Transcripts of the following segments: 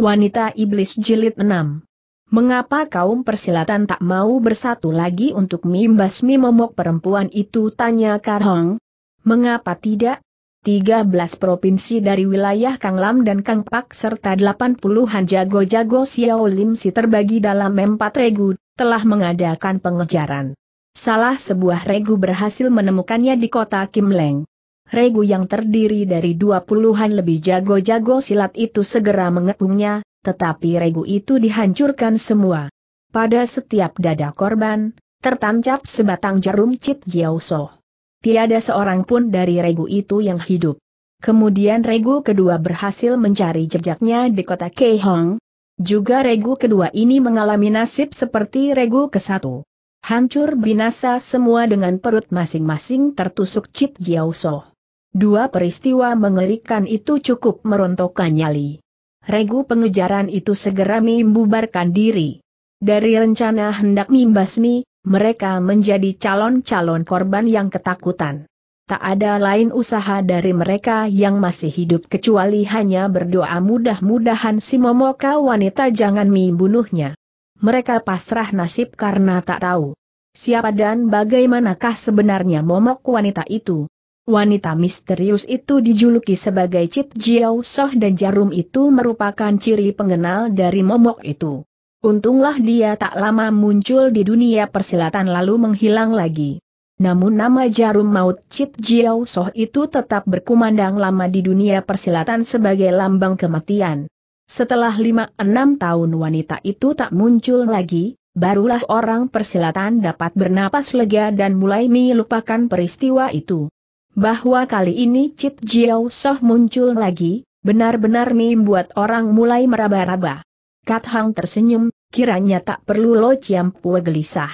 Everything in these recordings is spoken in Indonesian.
Wanita Iblis Jilid 6 Mengapa kaum persilatan tak mau bersatu lagi untuk membasmi momok perempuan itu tanya Karhong? Mengapa tidak? 13 provinsi dari wilayah Kang Lam dan Kang Pak serta 80-an jago-jago Xiao Lim Si terbagi dalam empat regu, telah mengadakan pengejaran. Salah sebuah regu berhasil menemukannya di kota Kim Leng. Regu yang terdiri dari dua puluhan lebih jago-jago silat itu segera mengepungnya, tetapi regu itu dihancurkan semua. Pada setiap dada korban, tertancap sebatang jarum cit jiauso. Tiada seorang pun dari regu itu yang hidup. Kemudian regu kedua berhasil mencari jejaknya di kota Keihong. Juga regu kedua ini mengalami nasib seperti regu ke satu. Hancur binasa semua dengan perut masing-masing tertusuk Cip Jiauso. Dua peristiwa mengerikan itu cukup merontokkan nyali. Regu pengejaran itu segera membubarkan diri. Dari rencana hendak mimbasmi, mereka menjadi calon-calon korban yang ketakutan. Tak ada lain usaha dari mereka yang masih hidup kecuali hanya berdoa mudah-mudahan si Momoka wanita jangan membunuhnya. Mereka pasrah nasib karena tak tahu siapa dan bagaimanakah sebenarnya momok wanita itu. Wanita misterius itu dijuluki sebagai Cip Jiao Soh dan jarum itu merupakan ciri pengenal dari momok itu. Untunglah dia tak lama muncul di dunia persilatan lalu menghilang lagi. Namun nama jarum maut Cip Jiao Soh itu tetap berkumandang lama di dunia persilatan sebagai lambang kematian. Setelah 5 enam tahun wanita itu tak muncul lagi, barulah orang persilatan dapat bernapas lega dan mulai melupakan peristiwa itu bahwa kali ini Cip Jiao Soh muncul lagi, benar-benar membuat orang mulai meraba-raba. Kat Hang tersenyum, kiranya tak perlu Lo ciampu gelisah.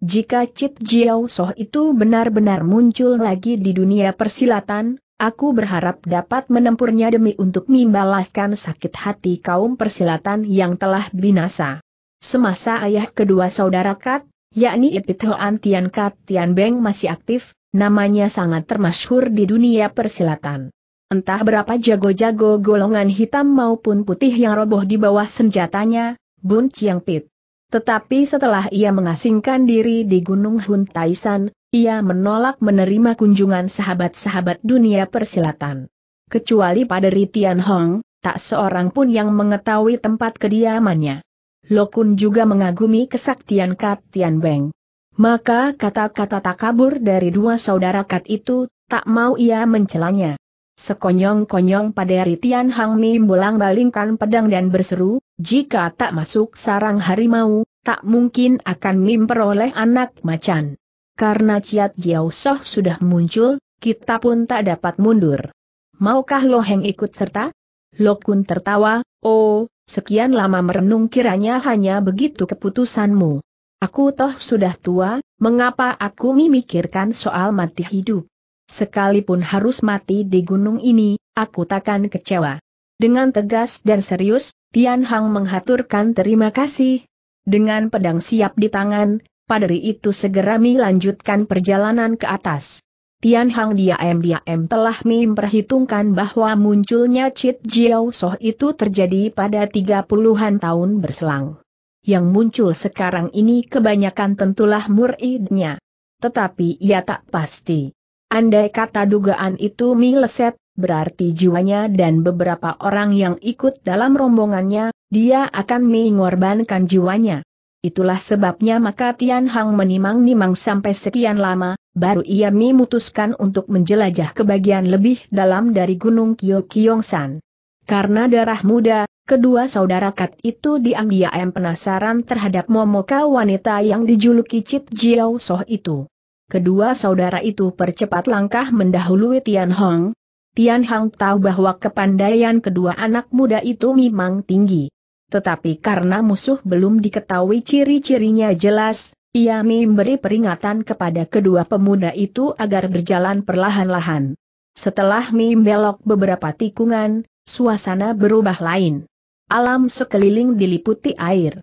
Jika Cip Jiao Soh itu benar-benar muncul lagi di dunia persilatan, aku berharap dapat menempurnya demi untuk membalaskan sakit hati kaum persilatan yang telah binasa. Semasa ayah kedua saudara Kat, yakni Ipit Hoan Tian Kat Tian Beng masih aktif, namanya sangat termasyhur di dunia persilatan. Entah berapa jago-jago golongan hitam maupun putih yang roboh di bawah senjatanya, Bun Chiang Pit. Tetapi setelah ia mengasingkan diri di Gunung Hun Taisan, ia menolak menerima kunjungan sahabat-sahabat dunia persilatan. Kecuali pada Ritian Hong, tak seorang pun yang mengetahui tempat kediamannya. Lokun juga mengagumi kesaktian Kat Tian Beng. Maka kata-kata tak kabur dari dua saudara Kat itu, tak mau ia mencelanya. Sekonyong-konyong pada Ritian Hang Mi bolang balingkan pedang dan berseru, jika tak masuk sarang harimau, tak mungkin akan Mim peroleh anak macan. Karena Ciat Jiao Soh sudah muncul, kita pun tak dapat mundur. Maukah Loheng ikut serta? Lokun tertawa, oh, sekian lama merenung kiranya hanya begitu keputusanmu. Aku toh sudah tua, mengapa aku memikirkan soal mati hidup? Sekalipun harus mati di gunung ini, aku takkan kecewa. Dengan tegas dan serius, Tian Hang menghaturkan terima kasih. Dengan pedang siap di tangan, padri itu segera melanjutkan perjalanan ke atas. Tian Hang diam-diam telah memperhitungkan bahwa munculnya Chit Jiao Soh itu terjadi pada 30-an tahun berselang yang muncul sekarang ini kebanyakan tentulah muridnya. Tetapi ia tak pasti. Andai kata dugaan itu meleset, berarti jiwanya dan beberapa orang yang ikut dalam rombongannya, dia akan mengorbankan jiwanya. Itulah sebabnya maka Tian Hang menimang-nimang sampai sekian lama, baru ia memutuskan untuk menjelajah ke bagian lebih dalam dari Gunung Kyo Kyong San. Karena darah muda, kedua saudara Kat itu diam-diam penasaran terhadap Momoka wanita yang dijuluki Cit Jiao Soh itu. Kedua saudara itu percepat langkah mendahului Tian Hong. Tian Hong tahu bahwa kepandaian kedua anak muda itu memang tinggi. Tetapi karena musuh belum diketahui ciri-cirinya jelas, ia memberi peringatan kepada kedua pemuda itu agar berjalan perlahan-lahan. Setelah membelok beberapa tikungan, suasana berubah lain. Alam sekeliling diliputi air.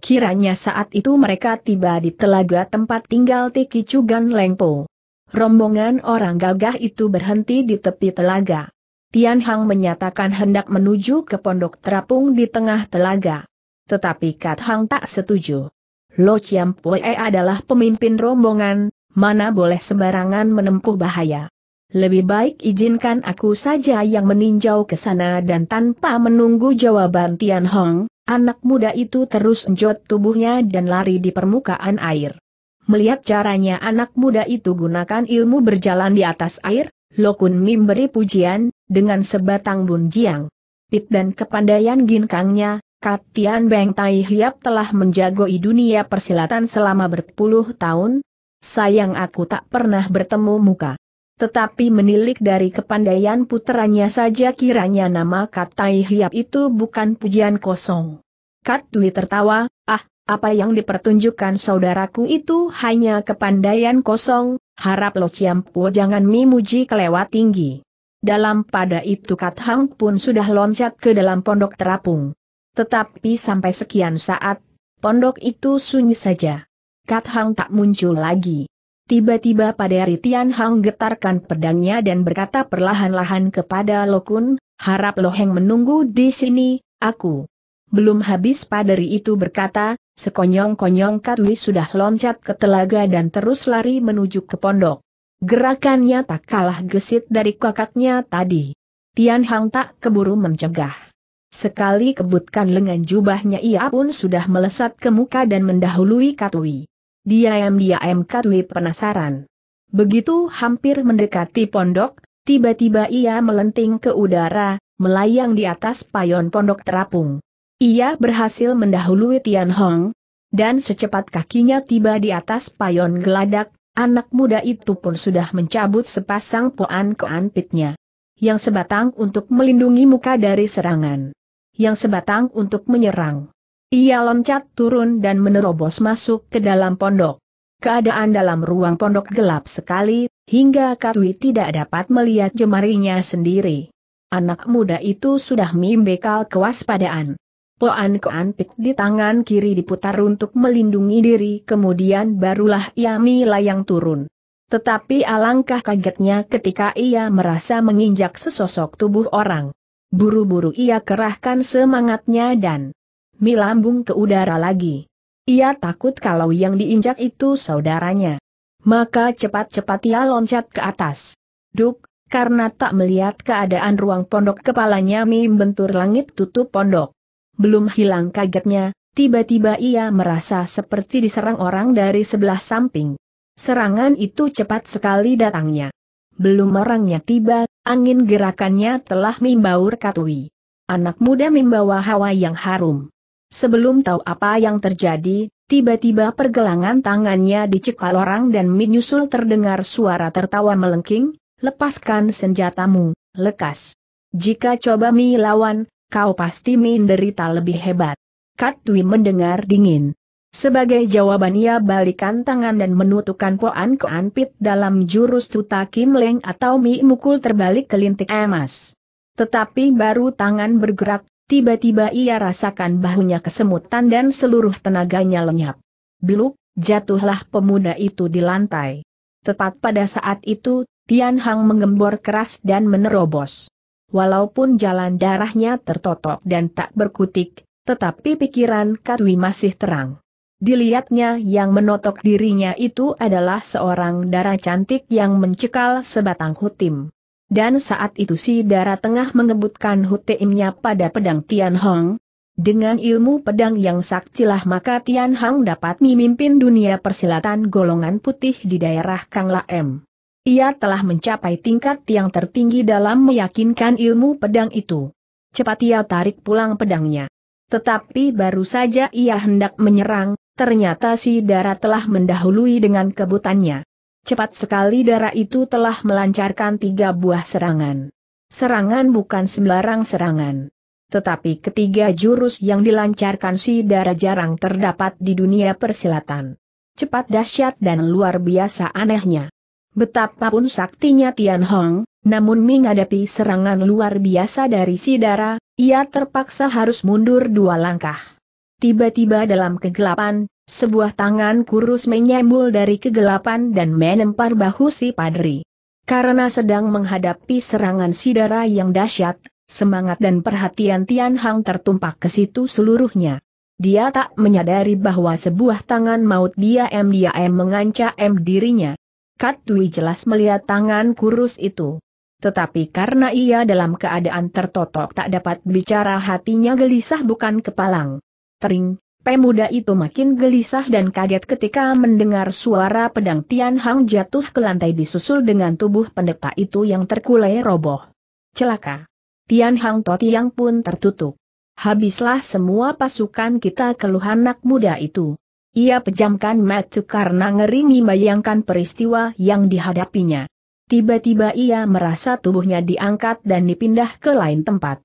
Kiranya saat itu mereka tiba di telaga tempat tinggal Tiki Cugan Lengpo. Rombongan orang gagah itu berhenti di tepi telaga. Tian Hang menyatakan hendak menuju ke pondok terapung di tengah telaga. Tetapi Kat Hang tak setuju. Lo Chiam Pue adalah pemimpin rombongan, mana boleh sembarangan menempuh bahaya. Lebih baik izinkan aku saja yang meninjau ke sana dan tanpa menunggu jawaban Tian Hong, anak muda itu terus enjot tubuhnya dan lari di permukaan air. Melihat caranya anak muda itu gunakan ilmu berjalan di atas air, Lokun beri pujian, dengan sebatang bunjiang. Pit dan kepandaian ginkangnya, Tian Beng Tai Hiap telah menjagoi dunia persilatan selama berpuluh tahun. Sayang aku tak pernah bertemu muka tetapi menilik dari kepandaian putranya saja kiranya nama Kat Tai Hiap itu bukan pujian kosong. Kat Dwi tertawa, ah, apa yang dipertunjukkan saudaraku itu hanya kepandaian kosong, harap Lo Po jangan memuji kelewat tinggi. Dalam pada itu Kat Hang pun sudah loncat ke dalam pondok terapung. Tetapi sampai sekian saat, pondok itu sunyi saja. Kat Hang tak muncul lagi. Tiba-tiba hari Tian Hang getarkan pedangnya dan berkata perlahan-lahan kepada Lokun, harap Loheng menunggu di sini, aku. Belum habis Padari itu berkata, sekonyong-konyong Katwi sudah loncat ke telaga dan terus lari menuju ke pondok. Gerakannya tak kalah gesit dari kakaknya tadi. Tian Hang tak keburu mencegah. Sekali kebutkan lengan jubahnya ia pun sudah melesat ke muka dan mendahului Katwi diam-diam Katwi penasaran. Begitu hampir mendekati pondok, tiba-tiba ia melenting ke udara, melayang di atas payon pondok terapung. Ia berhasil mendahului Tian Hong, dan secepat kakinya tiba di atas payon geladak, anak muda itu pun sudah mencabut sepasang poan keanpitnya, Yang sebatang untuk melindungi muka dari serangan. Yang sebatang untuk menyerang. Ia loncat turun dan menerobos masuk ke dalam pondok. Keadaan dalam ruang pondok gelap sekali, hingga Katwi tidak dapat melihat jemarinya sendiri. Anak muda itu sudah membekal kewaspadaan. Poan Pik di tangan kiri diputar untuk melindungi diri kemudian barulah ia melayang turun. Tetapi alangkah kagetnya ketika ia merasa menginjak sesosok tubuh orang. Buru-buru ia kerahkan semangatnya dan Mi lambung ke udara lagi. Ia takut kalau yang diinjak itu saudaranya. Maka cepat-cepat ia loncat ke atas. Duk, karena tak melihat keadaan ruang pondok kepalanya Mi membentur langit tutup pondok. Belum hilang kagetnya, tiba-tiba ia merasa seperti diserang orang dari sebelah samping. Serangan itu cepat sekali datangnya. Belum orangnya tiba, angin gerakannya telah membaur katui. Anak muda membawa hawa yang harum. Sebelum tahu apa yang terjadi, tiba-tiba pergelangan tangannya dicekal orang dan menyusul terdengar suara tertawa melengking, lepaskan senjatamu, lekas. Jika coba mi lawan, kau pasti menderita lebih hebat. Katwi mendengar dingin. Sebagai jawaban ia balikan tangan dan menutupkan poan ke anpit dalam jurus tuta Kim Leng atau mi mukul terbalik ke lintik emas. Tetapi baru tangan bergerak, Tiba-tiba ia rasakan bahunya kesemutan dan seluruh tenaganya lenyap. Biluk, jatuhlah pemuda itu di lantai. Tepat pada saat itu, Tian Hang mengembor keras dan menerobos. Walaupun jalan darahnya tertotok dan tak berkutik, tetapi pikiran Katwi masih terang. Dilihatnya yang menotok dirinya itu adalah seorang darah cantik yang mencekal sebatang hutim. Dan saat itu si darah tengah mengebutkan hutimnya pada pedang Tian Hong. Dengan ilmu pedang yang saktilah maka Tian Hong dapat memimpin dunia persilatan golongan putih di daerah Kang M. Ia telah mencapai tingkat yang tertinggi dalam meyakinkan ilmu pedang itu. Cepat ia tarik pulang pedangnya. Tetapi baru saja ia hendak menyerang, ternyata si darah telah mendahului dengan kebutannya. Cepat sekali darah itu telah melancarkan tiga buah serangan. Serangan bukan sembarang serangan. Tetapi ketiga jurus yang dilancarkan si darah jarang terdapat di dunia persilatan. Cepat dahsyat dan luar biasa anehnya. Betapapun saktinya Tian Hong, namun Ming hadapi serangan luar biasa dari si darah, ia terpaksa harus mundur dua langkah. Tiba-tiba dalam kegelapan, sebuah tangan kurus menyembul dari kegelapan dan menempar bahu si padri. Karena sedang menghadapi serangan sidara yang dahsyat, semangat dan perhatian Tian Hang tertumpah ke situ seluruhnya. Dia tak menyadari bahwa sebuah tangan maut dia dia m mengancam dirinya. Kat Tui jelas melihat tangan kurus itu. Tetapi karena ia dalam keadaan tertotok tak dapat bicara hatinya gelisah bukan kepalang tering, pemuda itu makin gelisah dan kaget ketika mendengar suara pedang Tian Hang jatuh ke lantai disusul dengan tubuh pendeta itu yang terkulai roboh. Celaka! Tian Hang Totiang pun tertutup. Habislah semua pasukan kita keluhan anak muda itu. Ia pejamkan mata karena ngeri membayangkan peristiwa yang dihadapinya. Tiba-tiba ia merasa tubuhnya diangkat dan dipindah ke lain tempat.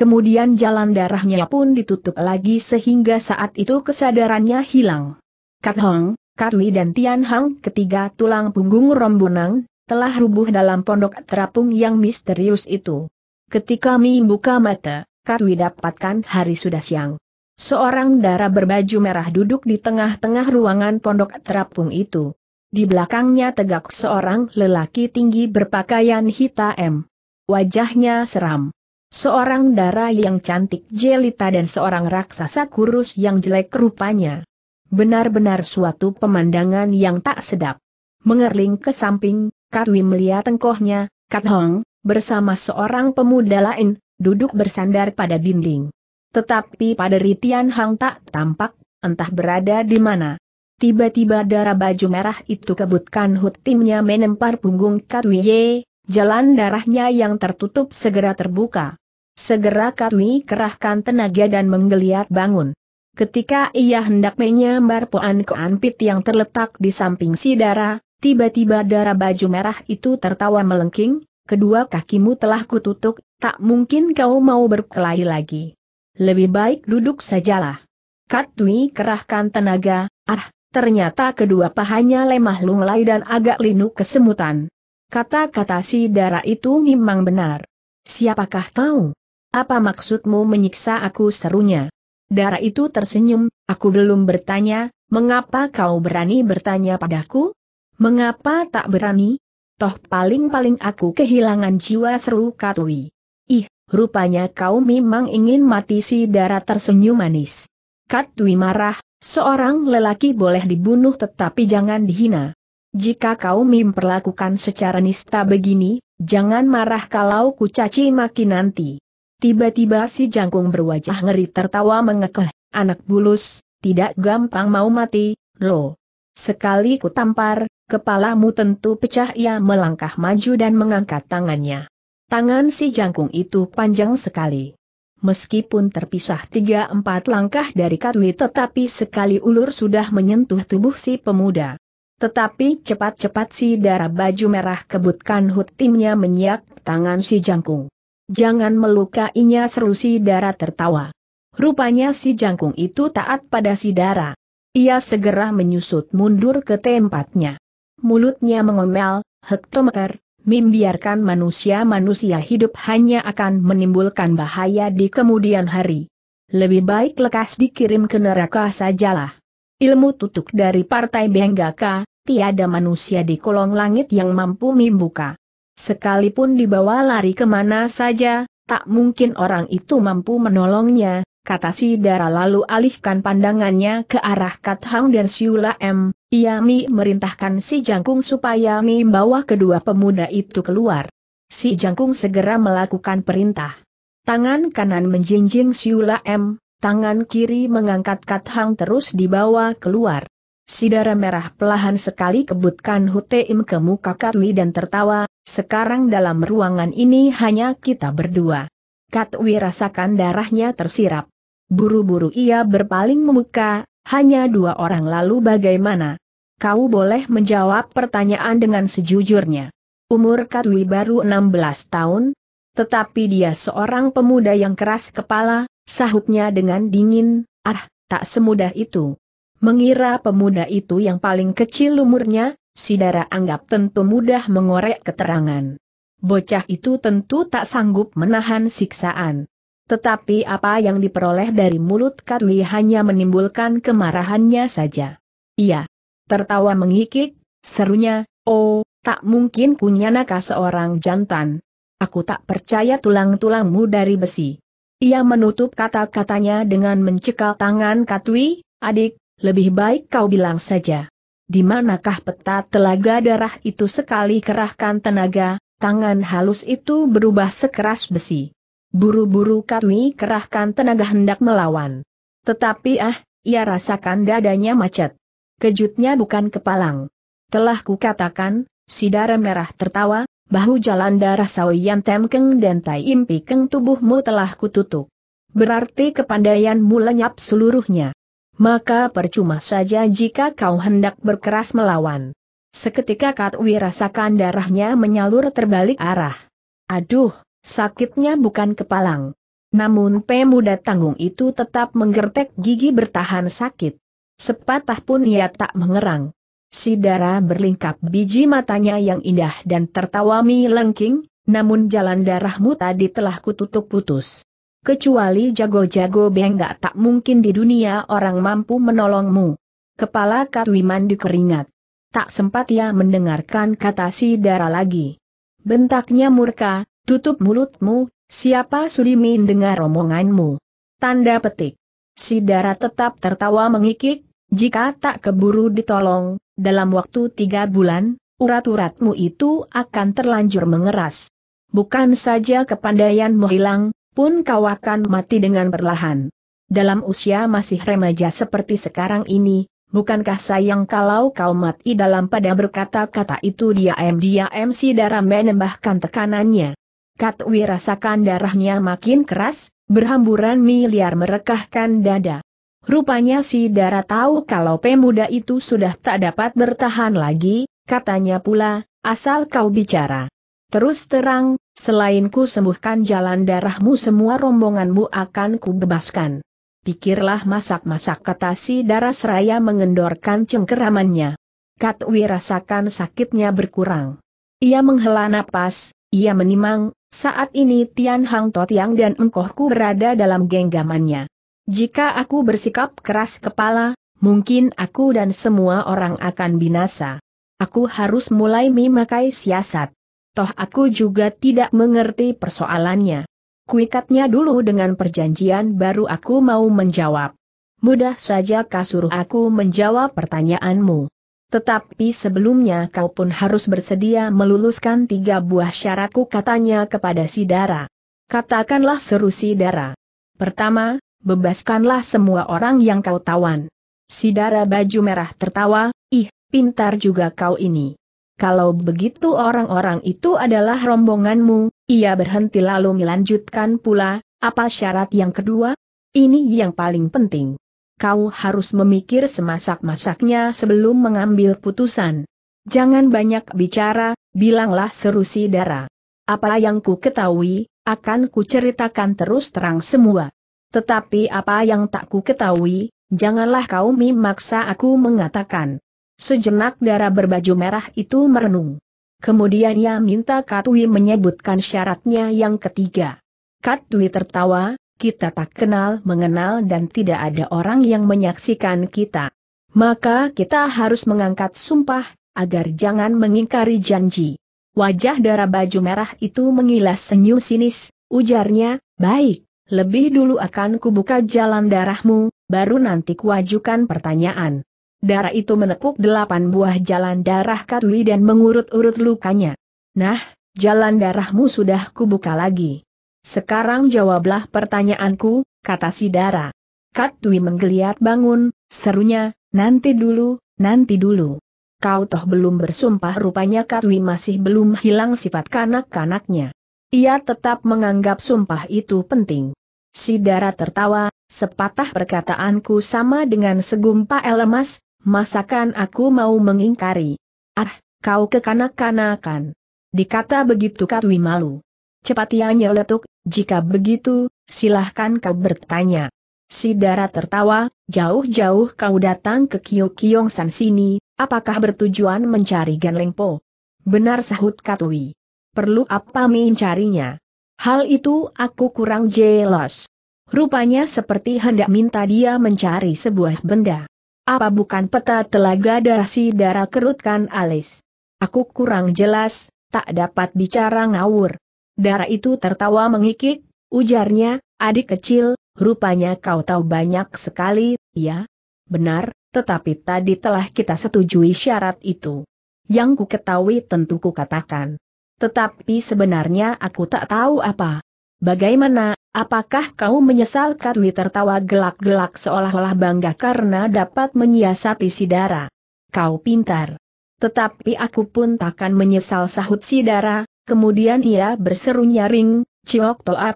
Kemudian jalan darahnya pun ditutup lagi sehingga saat itu kesadarannya hilang. Kat Hong, Kat Wei dan Tian Hang ketiga tulang punggung rombunang, telah rubuh dalam pondok terapung yang misterius itu. Ketika Mi buka mata, Kat Wei dapatkan hari sudah siang. Seorang darah berbaju merah duduk di tengah-tengah ruangan pondok terapung itu. Di belakangnya tegak seorang lelaki tinggi berpakaian hitam. Wajahnya seram. Seorang dara yang cantik jelita dan seorang raksasa kurus yang jelek rupanya. Benar-benar suatu pemandangan yang tak sedap. Mengerling ke samping, Katwi melihat tengkohnya, Kat Hong, bersama seorang pemuda lain, duduk bersandar pada dinding. Tetapi pada Ritian Hang tak tampak, entah berada di mana. Tiba-tiba darah baju merah itu kebutkan hutimnya menempar punggung Ye. Jalan darahnya yang tertutup segera terbuka. Segera Katwi kerahkan tenaga dan menggeliat bangun. Ketika ia hendak menyambar poan ke anpit yang terletak di samping si darah, tiba-tiba darah baju merah itu tertawa melengking, kedua kakimu telah kututuk, tak mungkin kau mau berkelahi lagi. Lebih baik duduk sajalah. Katwi kerahkan tenaga, ah, ternyata kedua pahanya lemah lunglai dan agak linu kesemutan. Kata-kata si darah itu memang benar. Siapakah kau? Apa maksudmu menyiksa aku serunya? Darah itu tersenyum, aku belum bertanya, mengapa kau berani bertanya padaku? Mengapa tak berani? Toh paling-paling aku kehilangan jiwa seru Katui. Ih, rupanya kau memang ingin mati si darah tersenyum manis. Katui marah, seorang lelaki boleh dibunuh tetapi jangan dihina. Jika kau memperlakukan secara nista begini, jangan marah kalau ku caci maki nanti. Tiba-tiba si jangkung berwajah ngeri tertawa mengekeh, anak bulus, tidak gampang mau mati, lo. Sekali ku tampar, kepalamu tentu pecah ia melangkah maju dan mengangkat tangannya. Tangan si jangkung itu panjang sekali. Meskipun terpisah tiga empat langkah dari Katwi tetapi sekali ulur sudah menyentuh tubuh si pemuda. Tetapi cepat-cepat si darah baju merah kebutkan hut timnya menyiak tangan si jangkung. Jangan melukainya seru si darah tertawa. Rupanya si jangkung itu taat pada si darah. Ia segera menyusut mundur ke tempatnya. Mulutnya mengomel, hektometer, membiarkan manusia-manusia hidup hanya akan menimbulkan bahaya di kemudian hari. Lebih baik lekas dikirim ke neraka sajalah. Ilmu tutuk dari Partai Benggaka, tiada manusia di kolong langit yang mampu membuka. Sekalipun dibawa lari kemana saja, tak mungkin orang itu mampu menolongnya, kata si Dara lalu alihkan pandangannya ke arah Kat Hang dan Siula M. Ia Mi merintahkan si Jangkung supaya Mi membawa kedua pemuda itu keluar. Si Jangkung segera melakukan perintah. Tangan kanan menjinjing Siula M, tangan kiri mengangkat Kat Hang terus dibawa keluar. Si darah merah pelahan sekali kebutkan Huteim ke muka Katwi dan tertawa, sekarang dalam ruangan ini hanya kita berdua. Katwi rasakan darahnya tersirap. Buru-buru ia berpaling memuka, hanya dua orang lalu bagaimana? Kau boleh menjawab pertanyaan dengan sejujurnya. Umur Katwi baru 16 tahun, tetapi dia seorang pemuda yang keras kepala, sahutnya dengan dingin, ah, tak semudah itu. Mengira pemuda itu yang paling kecil umurnya, Sidara anggap tentu mudah mengorek keterangan. Bocah itu tentu tak sanggup menahan siksaan. Tetapi apa yang diperoleh dari mulut Kadwi hanya menimbulkan kemarahannya saja. Iya. Tertawa mengikik, serunya, oh, tak mungkin punya naka seorang jantan. Aku tak percaya tulang-tulangmu dari besi. Ia menutup kata-katanya dengan mencekal tangan Katwi, adik, lebih baik kau bilang saja. Di manakah peta telaga darah itu sekali kerahkan tenaga, tangan halus itu berubah sekeras besi. Buru-buru Katwi kerahkan tenaga hendak melawan. Tetapi ah, ia rasakan dadanya macet. Kejutnya bukan kepalang. Telah kukatakan, si darah merah tertawa, bahu jalan darah sawi yang temkeng dan tai impi tubuhmu telah kututup. Berarti kepandaianmu lenyap seluruhnya maka percuma saja jika kau hendak berkeras melawan. Seketika Katwi rasakan darahnya menyalur terbalik arah. Aduh, sakitnya bukan kepalang. Namun pemuda tanggung itu tetap menggertek gigi bertahan sakit. Sepatah pun ia tak mengerang. Si darah berlingkap biji matanya yang indah dan tertawami lengking, namun jalan darahmu tadi telah kututup putus. Kecuali jago-jago bengga tak mungkin di dunia orang mampu menolongmu. Kepala Katwi dikeringat. Tak sempat ia mendengarkan kata si Dara lagi. Bentaknya murka, tutup mulutmu, siapa sulimi dengar omonganmu. Tanda petik. Si Dara tetap tertawa mengikik, jika tak keburu ditolong, dalam waktu tiga bulan, urat-uratmu itu akan terlanjur mengeras. Bukan saja kepandaianmu hilang, pun kau akan mati dengan perlahan. Dalam usia masih remaja seperti sekarang ini, bukankah sayang kalau kau mati dalam pada berkata-kata itu dia dia m si darah menembahkan tekanannya. Katwi rasakan darahnya makin keras, berhamburan miliar merekahkan dada. Rupanya si darah tahu kalau pemuda itu sudah tak dapat bertahan lagi, katanya pula, asal kau bicara. Terus terang, Selain ku sembuhkan jalan darahmu semua rombonganmu akan ku bebaskan. Pikirlah masak-masak kata si darah seraya mengendorkan cengkeramannya. Katwi rasakan sakitnya berkurang. Ia menghela napas, ia menimang, saat ini Tian Hang Totiang dan engkohku berada dalam genggamannya. Jika aku bersikap keras kepala, mungkin aku dan semua orang akan binasa. Aku harus mulai memakai siasat. Toh aku juga tidak mengerti persoalannya. Kuikatnya dulu dengan perjanjian baru aku mau menjawab. Mudah saja kau suruh aku menjawab pertanyaanmu. Tetapi sebelumnya kau pun harus bersedia meluluskan tiga buah syaratku katanya kepada si Dara. Katakanlah seru si Dara. Pertama, bebaskanlah semua orang yang kau tawan. Si Dara baju merah tertawa, ih, pintar juga kau ini. Kalau begitu orang-orang itu adalah rombonganmu, ia berhenti lalu melanjutkan pula, apa syarat yang kedua? Ini yang paling penting. Kau harus memikir semasak-masaknya sebelum mengambil putusan. Jangan banyak bicara, bilanglah seru si Dara. Apa yang ku ketahui, akan ku ceritakan terus terang semua. Tetapi apa yang tak ku ketahui, janganlah kau memaksa aku mengatakan. Sejenak darah berbaju merah itu merenung. Kemudian ia minta Katui menyebutkan syaratnya yang ketiga. Katui tertawa, kita tak kenal mengenal dan tidak ada orang yang menyaksikan kita. Maka kita harus mengangkat sumpah, agar jangan mengingkari janji. Wajah darah baju merah itu mengilas senyum sinis, ujarnya, baik, lebih dulu akan kubuka jalan darahmu, baru nanti kuajukan pertanyaan. Darah itu menepuk delapan buah jalan darah Katui dan mengurut-urut lukanya. Nah, jalan darahmu sudah kubuka lagi. Sekarang jawablah pertanyaanku, kata si Dara. Katui menggeliat bangun, serunya, nanti dulu, nanti dulu. Kau toh belum bersumpah rupanya Katwi masih belum hilang sifat kanak-kanaknya. Ia tetap menganggap sumpah itu penting. Si Dara tertawa, sepatah perkataanku sama dengan segumpa elemas, Masakan aku mau mengingkari? Ah, kau kekanak-kanakan. Dikata begitu Katwi malu. Cepat ia nyeletuk, jika begitu, silahkan kau bertanya. Sidara tertawa, jauh-jauh kau datang ke Kyo San sini, apakah bertujuan mencari Gan Lengpo? Benar sahut Katwi. Perlu apa mencarinya? Hal itu aku kurang jelas. Rupanya seperti hendak minta dia mencari sebuah benda. Apa bukan peta telaga darah si darah kerutkan alis? Aku kurang jelas, tak dapat bicara ngawur. Darah itu tertawa mengikik, ujarnya, adik kecil, rupanya kau tahu banyak sekali, ya? Benar, tetapi tadi telah kita setujui syarat itu. Yang ku ketahui tentu ku katakan. Tetapi sebenarnya aku tak tahu apa. Bagaimana, apakah kau menyesal Katwi tertawa gelak-gelak seolah-olah bangga karena dapat menyiasati Sidara? Kau pintar. Tetapi aku pun takkan menyesal sahut Sidara, kemudian ia berseru nyaring, Ciok Toa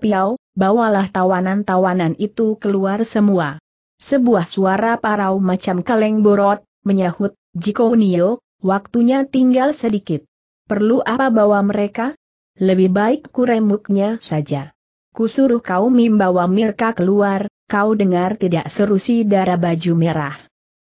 bawalah tawanan-tawanan itu keluar semua. Sebuah suara parau macam kaleng borot, menyahut, Jiko Nio, waktunya tinggal sedikit. Perlu apa bawa mereka? Lebih baik kuremuknya saja. Kusuruh kau membawa Mirka keluar, kau dengar tidak seru si darah baju merah.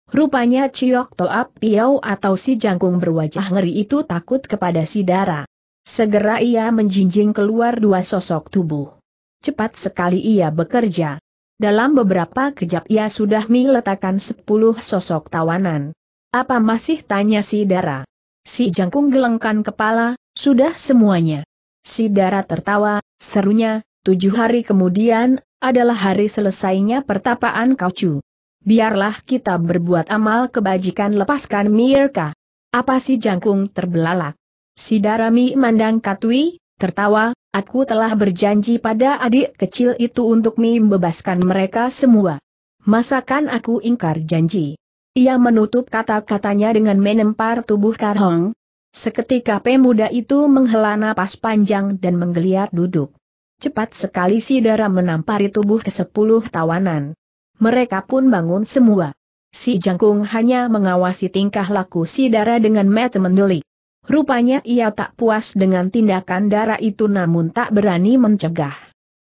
Rupanya Ciok Toap Piau atau si jangkung berwajah ngeri itu takut kepada si darah. Segera ia menjinjing keluar dua sosok tubuh. Cepat sekali ia bekerja. Dalam beberapa kejap ia sudah meletakkan sepuluh sosok tawanan. Apa masih tanya si darah? Si jangkung gelengkan kepala, sudah semuanya. Si darah tertawa, serunya, Tujuh hari kemudian, adalah hari selesainya pertapaan kaucu. Biarlah kita berbuat amal kebajikan lepaskan Mirka. Apa si jangkung terbelalak? Si Darami mandang Katwi, tertawa, aku telah berjanji pada adik kecil itu untuk membebaskan mereka semua. Masakan aku ingkar janji? Ia menutup kata-katanya dengan menempar tubuh Karhong. Seketika pemuda itu menghela napas panjang dan menggeliat duduk. Cepat sekali si darah menampari tubuh ke sepuluh tawanan. Mereka pun bangun semua. Si jangkung hanya mengawasi tingkah laku si darah dengan mata mendelik. Rupanya ia tak puas dengan tindakan darah itu namun tak berani mencegah.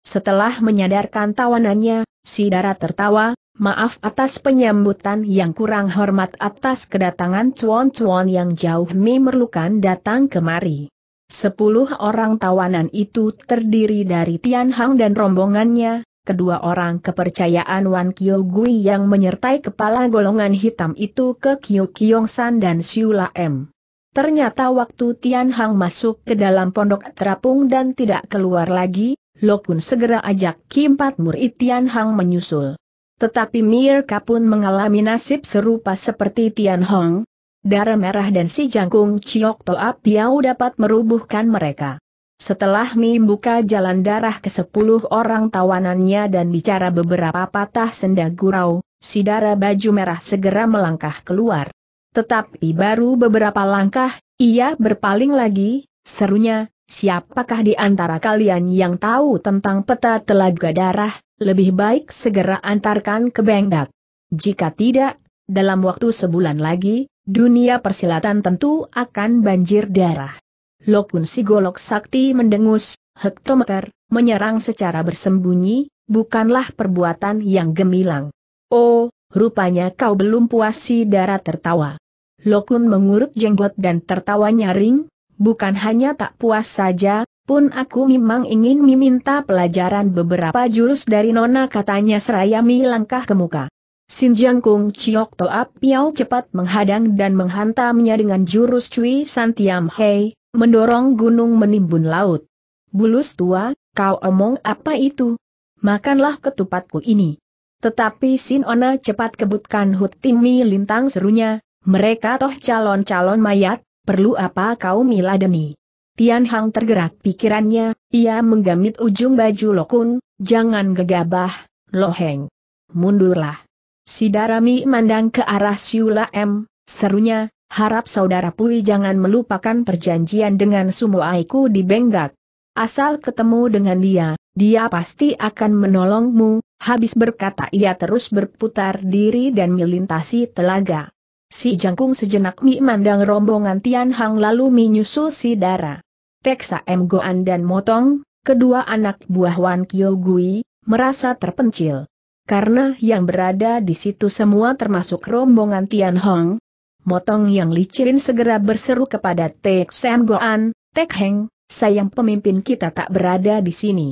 Setelah menyadarkan tawanannya, si darah tertawa, maaf atas penyambutan yang kurang hormat atas kedatangan cuan-cuan yang jauh memerlukan datang kemari. Sepuluh orang tawanan itu terdiri dari Tian Hang dan rombongannya, kedua orang kepercayaan Wan Kyo Gui yang menyertai kepala golongan hitam itu ke Kyo Kyong San dan Siula M. Ternyata waktu Tian Hang masuk ke dalam pondok terapung dan tidak keluar lagi, Lokun segera ajak Kim Pat murid Tian Hang menyusul. Tetapi Mirka pun mengalami nasib serupa seperti Tian Hong, darah merah dan si jangkung Ciok Toa Piau dapat merubuhkan mereka. Setelah membuka jalan darah ke sepuluh orang tawanannya dan bicara beberapa patah senda gurau, si darah baju merah segera melangkah keluar. Tetapi baru beberapa langkah, ia berpaling lagi, serunya, siapakah di antara kalian yang tahu tentang peta telaga darah, lebih baik segera antarkan ke Bengdak. Jika tidak, dalam waktu sebulan lagi, dunia persilatan tentu akan banjir darah. Lokun si golok sakti mendengus, hektometer, menyerang secara bersembunyi, bukanlah perbuatan yang gemilang. Oh, rupanya kau belum puas si darah tertawa. Lokun mengurut jenggot dan tertawa nyaring, bukan hanya tak puas saja, pun aku memang ingin meminta pelajaran beberapa jurus dari nona katanya seraya langkah ke muka. Sin Jiang Kung Chiok Toap Piao cepat menghadang dan menghantamnya dengan jurus Cui Santiam Hei, mendorong gunung menimbun laut. Bulus tua, kau omong apa itu? Makanlah ketupatku ini. Tetapi Sin Ona cepat kebutkan Hut Timi lintang serunya, mereka toh calon-calon mayat, perlu apa kau miladeni? Tian Hang tergerak pikirannya, ia menggamit ujung baju Lokun, jangan gegabah, Loheng. Mundurlah. Si Darami mandang ke arah Siula M, serunya, harap saudara Pui jangan melupakan perjanjian dengan Sumoaiku di Benggak. Asal ketemu dengan dia, dia pasti akan menolongmu, habis berkata ia terus berputar diri dan melintasi telaga. Si Jangkung sejenak mi mandang rombongan Tian Hang lalu menyusul si Dara. Teksa M. Goan dan Motong, kedua anak buah Wan Kyo Gui, merasa terpencil karena yang berada di situ semua termasuk rombongan Tian Hong. Motong yang licin segera berseru kepada Tek Sam Goan, Tek Heng, sayang pemimpin kita tak berada di sini.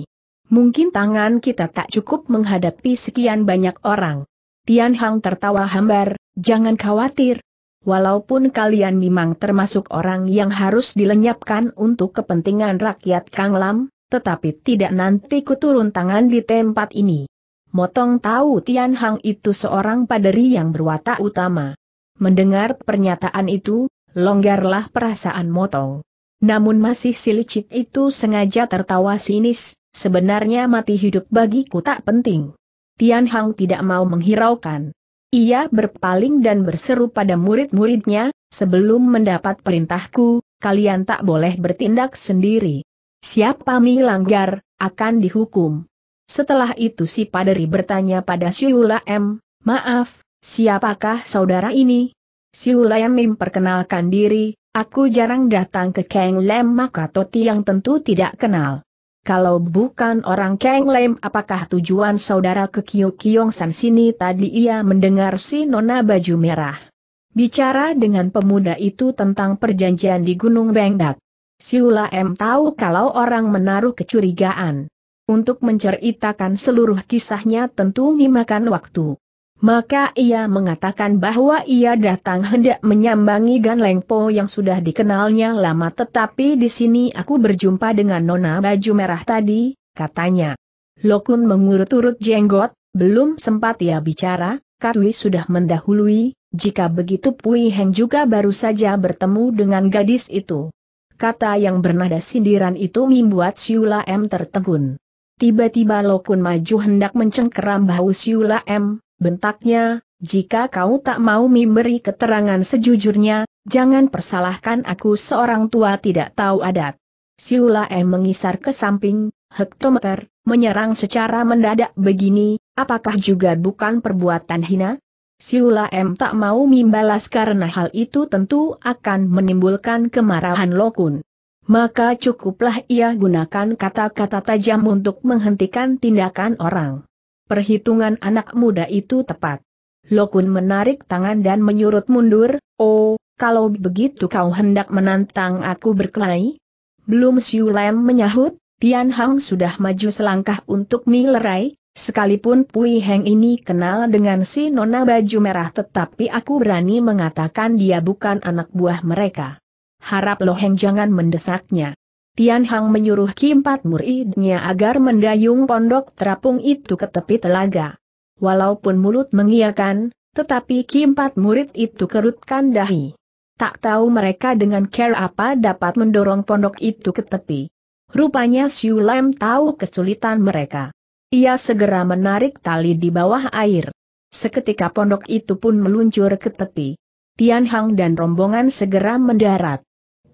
Mungkin tangan kita tak cukup menghadapi sekian banyak orang. Tian Hang tertawa hambar, jangan khawatir. Walaupun kalian memang termasuk orang yang harus dilenyapkan untuk kepentingan rakyat Kang Lam, tetapi tidak nanti kuturun tangan di tempat ini. Motong tahu Tian Hang itu seorang paderi yang berwatak utama. Mendengar pernyataan itu, longgarlah perasaan Motong. Namun masih si licik itu sengaja tertawa sinis, sebenarnya mati hidup bagiku tak penting. Tian Hang tidak mau menghiraukan. Ia berpaling dan berseru pada murid-muridnya, sebelum mendapat perintahku, kalian tak boleh bertindak sendiri. Siapa milanggar, akan dihukum. Setelah itu si paderi bertanya pada Siula M, maaf, siapakah saudara ini? Siula M memperkenalkan diri, aku jarang datang ke Kang Lem maka Toti yang tentu tidak kenal. Kalau bukan orang Kang Lem apakah tujuan saudara ke Kyo Kyong San sini tadi ia mendengar si nona baju merah. Bicara dengan pemuda itu tentang perjanjian di Gunung Bengdak. Siula M tahu kalau orang menaruh kecurigaan. Untuk menceritakan seluruh kisahnya tentu dimakan waktu. Maka ia mengatakan bahwa ia datang hendak menyambangi Gan Lengpo yang sudah dikenalnya lama tetapi di sini aku berjumpa dengan nona baju merah tadi, katanya. Lokun mengurut-urut jenggot, belum sempat ia bicara, Katwi sudah mendahului, jika begitu Pui Heng juga baru saja bertemu dengan gadis itu. Kata yang bernada sindiran itu membuat Siula M tertegun. Tiba-tiba Lokun maju hendak mencengkeram bahu Siula M, bentaknya, jika kau tak mau memberi keterangan sejujurnya, jangan persalahkan aku seorang tua tidak tahu adat. Siula M mengisar ke samping, hektometer, menyerang secara mendadak begini, apakah juga bukan perbuatan hina? Siula M tak mau membalas karena hal itu tentu akan menimbulkan kemarahan Lokun maka cukuplah ia gunakan kata-kata tajam untuk menghentikan tindakan orang. Perhitungan anak muda itu tepat. Lokun menarik tangan dan menyurut mundur, oh, kalau begitu kau hendak menantang aku berkelahi? Belum Siu Lam menyahut, Tian Hang sudah maju selangkah untuk milerai, sekalipun Pui Heng ini kenal dengan si nona baju merah tetapi aku berani mengatakan dia bukan anak buah mereka harap Loheng jangan mendesaknya. Tian Hang menyuruh keempat muridnya agar mendayung pondok terapung itu ke tepi telaga. Walaupun mulut mengiakan, tetapi keempat murid itu kerutkan dahi. Tak tahu mereka dengan care apa dapat mendorong pondok itu ke tepi. Rupanya Siu Lam tahu kesulitan mereka. Ia segera menarik tali di bawah air. Seketika pondok itu pun meluncur ke tepi. Tian Hang dan rombongan segera mendarat.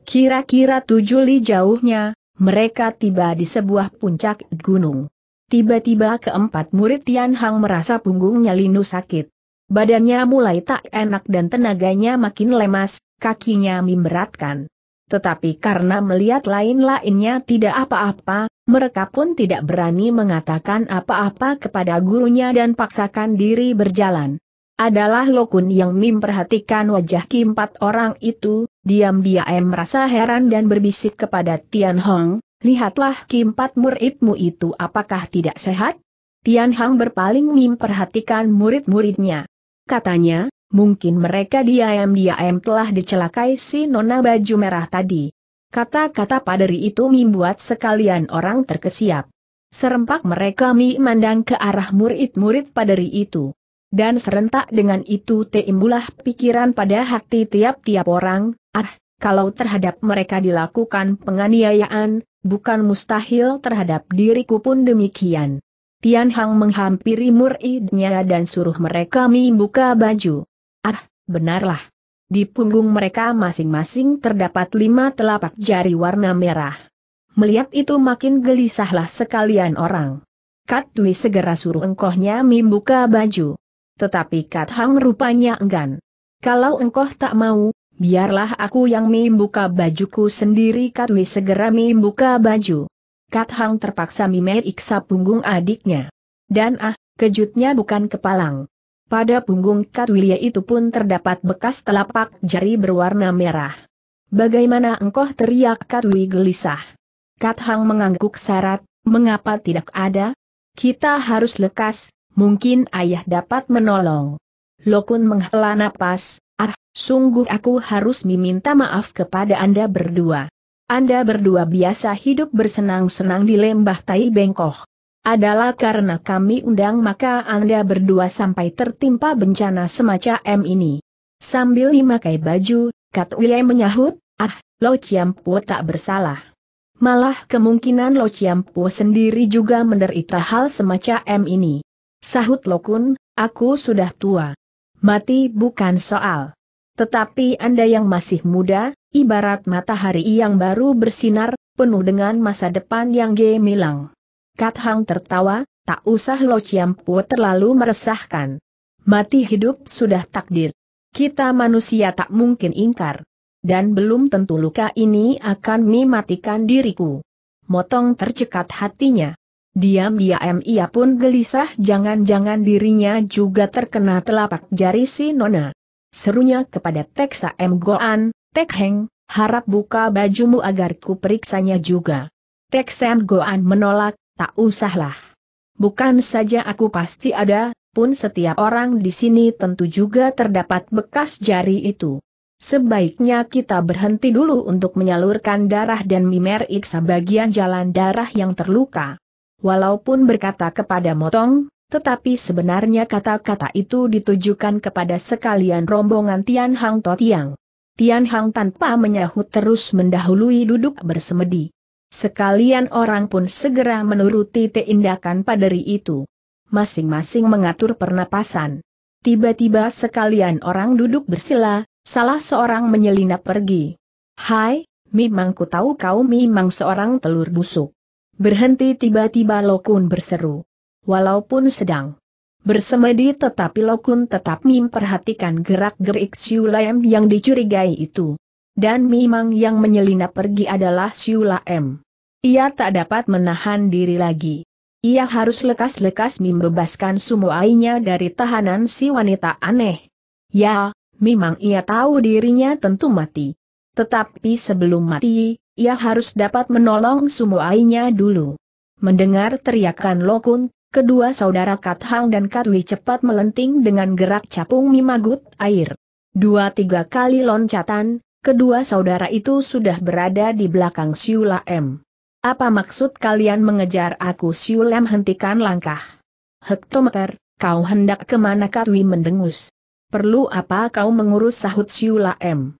Kira-kira tujuh li jauhnya, mereka tiba di sebuah puncak gunung. Tiba-tiba keempat murid Tian Hang merasa punggungnya linu sakit. Badannya mulai tak enak dan tenaganya makin lemas, kakinya memberatkan. Tetapi karena melihat lain-lainnya tidak apa-apa, mereka pun tidak berani mengatakan apa-apa kepada gurunya dan paksakan diri berjalan. Adalah Lokun yang memperhatikan wajah keempat orang itu, diam-diam merasa heran dan berbisik kepada Tian Hong, lihatlah keempat muridmu itu apakah tidak sehat? Tian Hong berpaling memperhatikan murid-muridnya. Katanya, mungkin mereka diam-diam telah dicelakai si nona baju merah tadi. Kata-kata paderi itu membuat sekalian orang terkesiap. Serempak mereka memandang ke arah murid-murid paderi itu. Dan serentak dengan itu timbullah pikiran pada hati tiap-tiap orang, Ah, kalau terhadap mereka dilakukan penganiayaan, bukan mustahil terhadap diriku pun demikian. Tian Hang menghampiri muridnya dan suruh mereka membuka baju. Ah, benarlah. Di punggung mereka masing-masing terdapat lima telapak jari warna merah. Melihat itu makin gelisahlah sekalian orang. Kat Dwi segera suruh engkohnya membuka baju. Tetapi Kat Hang rupanya enggan. Kalau engkoh tak mau, Biarlah aku yang membuka bajuku sendiri Katwi segera membuka baju. Kat Hang terpaksa Mime iksa punggung adiknya. Dan ah, kejutnya bukan kepalang. Pada punggung Katwilia itu pun terdapat bekas telapak jari berwarna merah. Bagaimana engkau teriak Katwi gelisah. Kat Hang mengangguk syarat, mengapa tidak ada? Kita harus lekas, mungkin ayah dapat menolong. Lokun menghela napas, Sungguh aku harus meminta maaf kepada Anda berdua. Anda berdua biasa hidup bersenang-senang di lembah Tai Bengkok. Adalah karena kami undang maka Anda berdua sampai tertimpa bencana semacam ini. Sambil memakai baju, Kat William menyahut, ah, Lo Chiampo tak bersalah. Malah kemungkinan Lo Chiampo sendiri juga menderita hal semacam ini. Sahut Lokun, aku sudah tua. Mati bukan soal. Tetapi Anda yang masih muda, ibarat matahari yang baru bersinar, penuh dengan masa depan yang gemilang. Kat Hang tertawa, tak usah Lo Chiam terlalu meresahkan. Mati hidup sudah takdir. Kita manusia tak mungkin ingkar. Dan belum tentu luka ini akan mematikan diriku. Motong tercekat hatinya. Diam-diam ia pun gelisah jangan-jangan dirinya juga terkena telapak jari si Nona serunya kepada Teksa M. Goan, Tek Heng, harap buka bajumu agar ku periksanya juga. Tek M. Goan menolak, tak usahlah. Bukan saja aku pasti ada, pun setiap orang di sini tentu juga terdapat bekas jari itu. Sebaiknya kita berhenti dulu untuk menyalurkan darah dan mimer iksa bagian jalan darah yang terluka. Walaupun berkata kepada Motong, tetapi sebenarnya kata-kata itu ditujukan kepada sekalian rombongan Tian Hang To Tiang. Tian Hang tanpa menyahut terus mendahului duduk bersemedi. Sekalian orang pun segera menuruti tindakan paderi itu. Masing-masing mengatur pernapasan. Tiba-tiba sekalian orang duduk bersila, salah seorang menyelinap pergi. Hai, memang ku tahu kau memang seorang telur busuk. Berhenti tiba-tiba Lokun berseru walaupun sedang bersemedi tetapi Lokun tetap memperhatikan gerak-gerik Siulaem yang dicurigai itu. Dan memang yang menyelinap pergi adalah Siulaem. Ia tak dapat menahan diri lagi. Ia harus lekas-lekas membebaskan semua sumuainya dari tahanan si wanita aneh. Ya, memang ia tahu dirinya tentu mati. Tetapi sebelum mati, ia harus dapat menolong semua sumuainya dulu. Mendengar teriakan Lokun, Kedua saudara Kat Hang dan Kat Wi cepat melenting dengan gerak capung mimagut air. Dua tiga kali loncatan, kedua saudara itu sudah berada di belakang Siula M. Apa maksud kalian mengejar aku Siula M hentikan langkah? Hektometer, kau hendak kemana Kat Wi mendengus? Perlu apa kau mengurus sahut Siula M?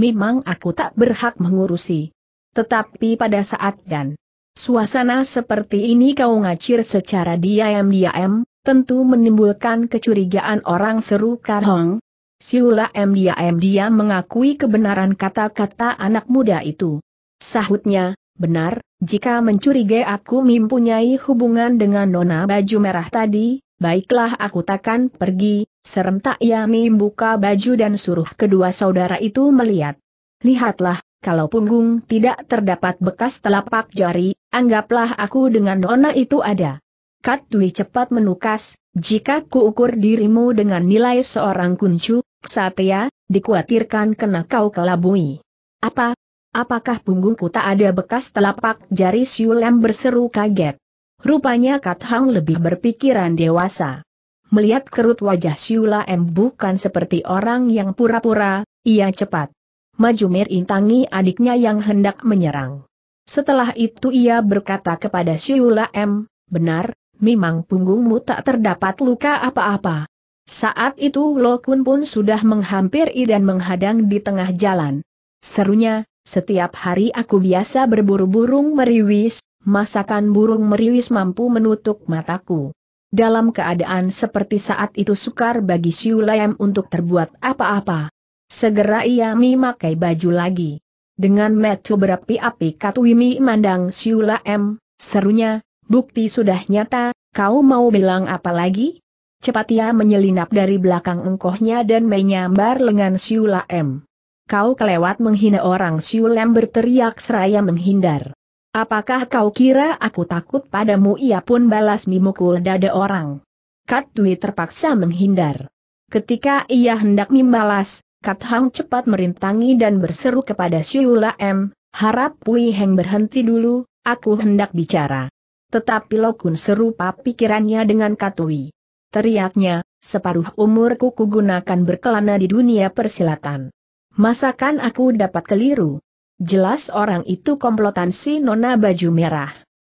Memang aku tak berhak mengurusi. Tetapi pada saat dan Suasana seperti ini kau ngacir secara diam-diam, tentu menimbulkan kecurigaan orang seru Karhong. Siula m dia mengakui kebenaran kata-kata anak muda itu. Sahutnya, benar, jika mencurigai aku mempunyai hubungan dengan nona baju merah tadi, baiklah aku takkan pergi, serentak ia membuka baju dan suruh kedua saudara itu melihat. Lihatlah, kalau punggung tidak terdapat bekas telapak jari, Anggaplah aku dengan nona itu ada. Kat Dwi cepat menukas, jika kuukur dirimu dengan nilai seorang kuncu, Satya, dikhawatirkan kena kau kelabui. Apa? Apakah punggungku tak ada bekas telapak jari siulem berseru kaget? Rupanya Kat Hang lebih berpikiran dewasa. Melihat kerut wajah Siula M bukan seperti orang yang pura-pura, ia cepat. Maju merintangi adiknya yang hendak menyerang. Setelah itu ia berkata kepada Siula M, benar, memang punggungmu tak terdapat luka apa-apa. Saat itu Lokun pun sudah menghampiri dan menghadang di tengah jalan. Serunya, setiap hari aku biasa berburu burung meriwis, masakan burung meriwis mampu menutup mataku. Dalam keadaan seperti saat itu sukar bagi Siulayam untuk terbuat apa-apa. Segera ia memakai baju lagi. Dengan metu berapi-api Katwimi mandang Siula M, serunya, bukti sudah nyata, kau mau bilang apa lagi? Cepat ia menyelinap dari belakang engkohnya dan menyambar lengan Siula M. Kau kelewat menghina orang Siula M berteriak seraya menghindar. Apakah kau kira aku takut padamu? Ia pun balas memukul dada orang. Katui terpaksa menghindar. Ketika ia hendak membalas, Kat Hang cepat merintangi dan berseru kepada Siula M, harap Pui Heng berhenti dulu, aku hendak bicara. Tetapi Lokun serupa pikirannya dengan Katui. Teriaknya, separuh umurku kugunakan berkelana di dunia persilatan. Masakan aku dapat keliru? Jelas orang itu komplotan si nona baju merah.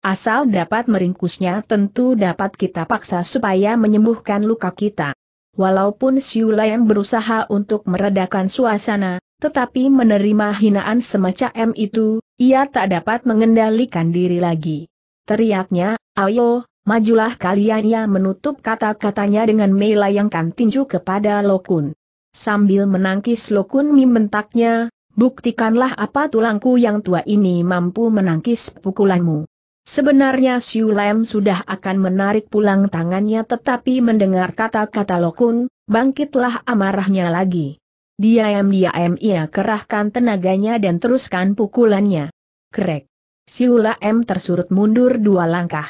Asal dapat meringkusnya tentu dapat kita paksa supaya menyembuhkan luka kita. Walaupun Siu Lam berusaha untuk meredakan suasana, tetapi menerima hinaan semacam itu, ia tak dapat mengendalikan diri lagi. Teriaknya, ayo, majulah kalian ia menutup kata-katanya dengan melayangkan tinju kepada Lokun. Sambil menangkis Lokun Mim mentaknya, buktikanlah apa tulangku yang tua ini mampu menangkis pukulanmu. Sebenarnya Siu Lem sudah akan menarik pulang tangannya tetapi mendengar kata-kata Lokun, bangkitlah amarahnya lagi. Dia Diam-diam ia kerahkan tenaganya dan teruskan pukulannya. Krek. Siu Lem tersurut mundur dua langkah.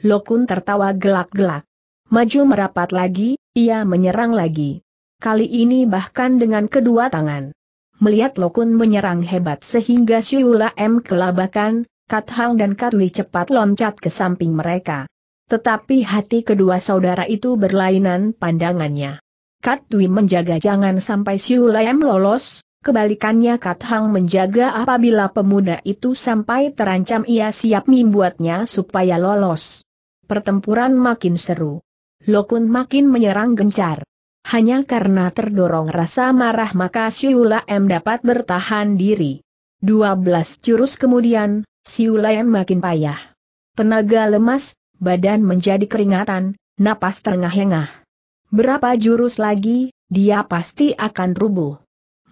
Lokun tertawa gelak-gelak. Maju merapat lagi, ia menyerang lagi. Kali ini bahkan dengan kedua tangan. Melihat Lokun menyerang hebat sehingga Siu Lem kelabakan, Kat Hang dan Kat Karui cepat loncat ke samping mereka. Tetapi hati kedua saudara itu berlainan pandangannya. Kat Dwi menjaga jangan sampai Siu M lolos, kebalikannya Kat Hang menjaga apabila pemuda itu sampai terancam ia siap membuatnya supaya lolos. Pertempuran makin seru. Lokun makin menyerang gencar. Hanya karena terdorong rasa marah maka Siu M dapat bertahan diri. 12 jurus kemudian, Siulayan makin payah. Tenaga lemas, badan menjadi keringatan, napas tengah engah Berapa jurus lagi, dia pasti akan rubuh.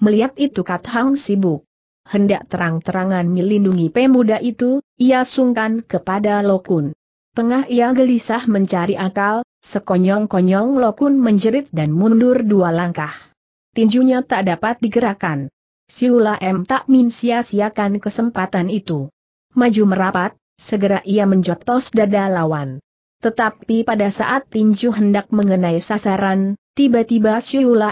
Melihat itu Kat Hang sibuk. Hendak terang-terangan melindungi pemuda itu, ia sungkan kepada Lokun. Tengah ia gelisah mencari akal, sekonyong-konyong Lokun menjerit dan mundur dua langkah. Tinjunya tak dapat digerakkan. Siula M tak min sia-siakan kesempatan itu maju merapat, segera ia menjotos dada lawan. Tetapi pada saat tinju hendak mengenai sasaran, tiba-tiba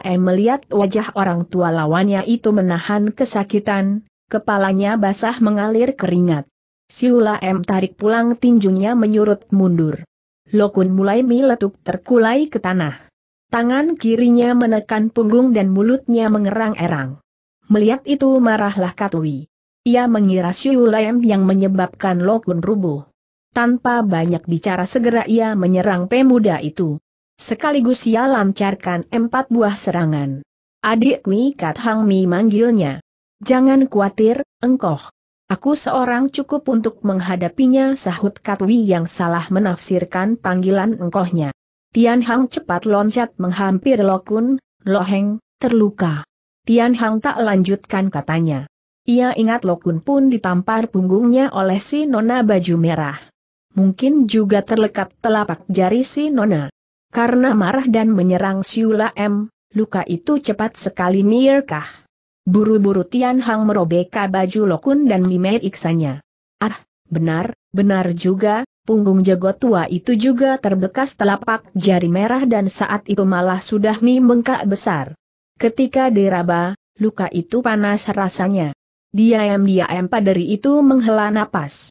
M melihat wajah orang tua lawannya itu menahan kesakitan, kepalanya basah mengalir keringat. M tarik pulang tinjunya menyurut mundur. Lokun mulai meletuk terkulai ke tanah. Tangan kirinya menekan punggung dan mulutnya mengerang-erang. Melihat itu marahlah Katui. Ia mengira Siulem yang menyebabkan Lokun rubuh. Tanpa banyak bicara segera ia menyerang pemuda itu. Sekaligus ia lancarkan empat buah serangan. Adik Mi Kat Hang Mi manggilnya. Jangan khawatir, engkoh. Aku seorang cukup untuk menghadapinya sahut Katwi yang salah menafsirkan panggilan engkohnya. Tian Hang cepat loncat menghampir Lokun, Loheng, terluka. Tian Hang tak lanjutkan katanya. Ia ingat Lokun pun ditampar punggungnya oleh si Nona baju merah. Mungkin juga terlekat telapak jari si Nona. Karena marah dan menyerang Siula M, luka itu cepat sekali nirkah. Buru-buru Tian Hang merobek baju Lokun dan mimik iksanya. Ah, benar, benar juga, punggung jago tua itu juga terbekas telapak jari merah dan saat itu malah sudah mie bengkak besar. Ketika diraba, luka itu panas rasanya. Diam-diam pada itu menghela napas.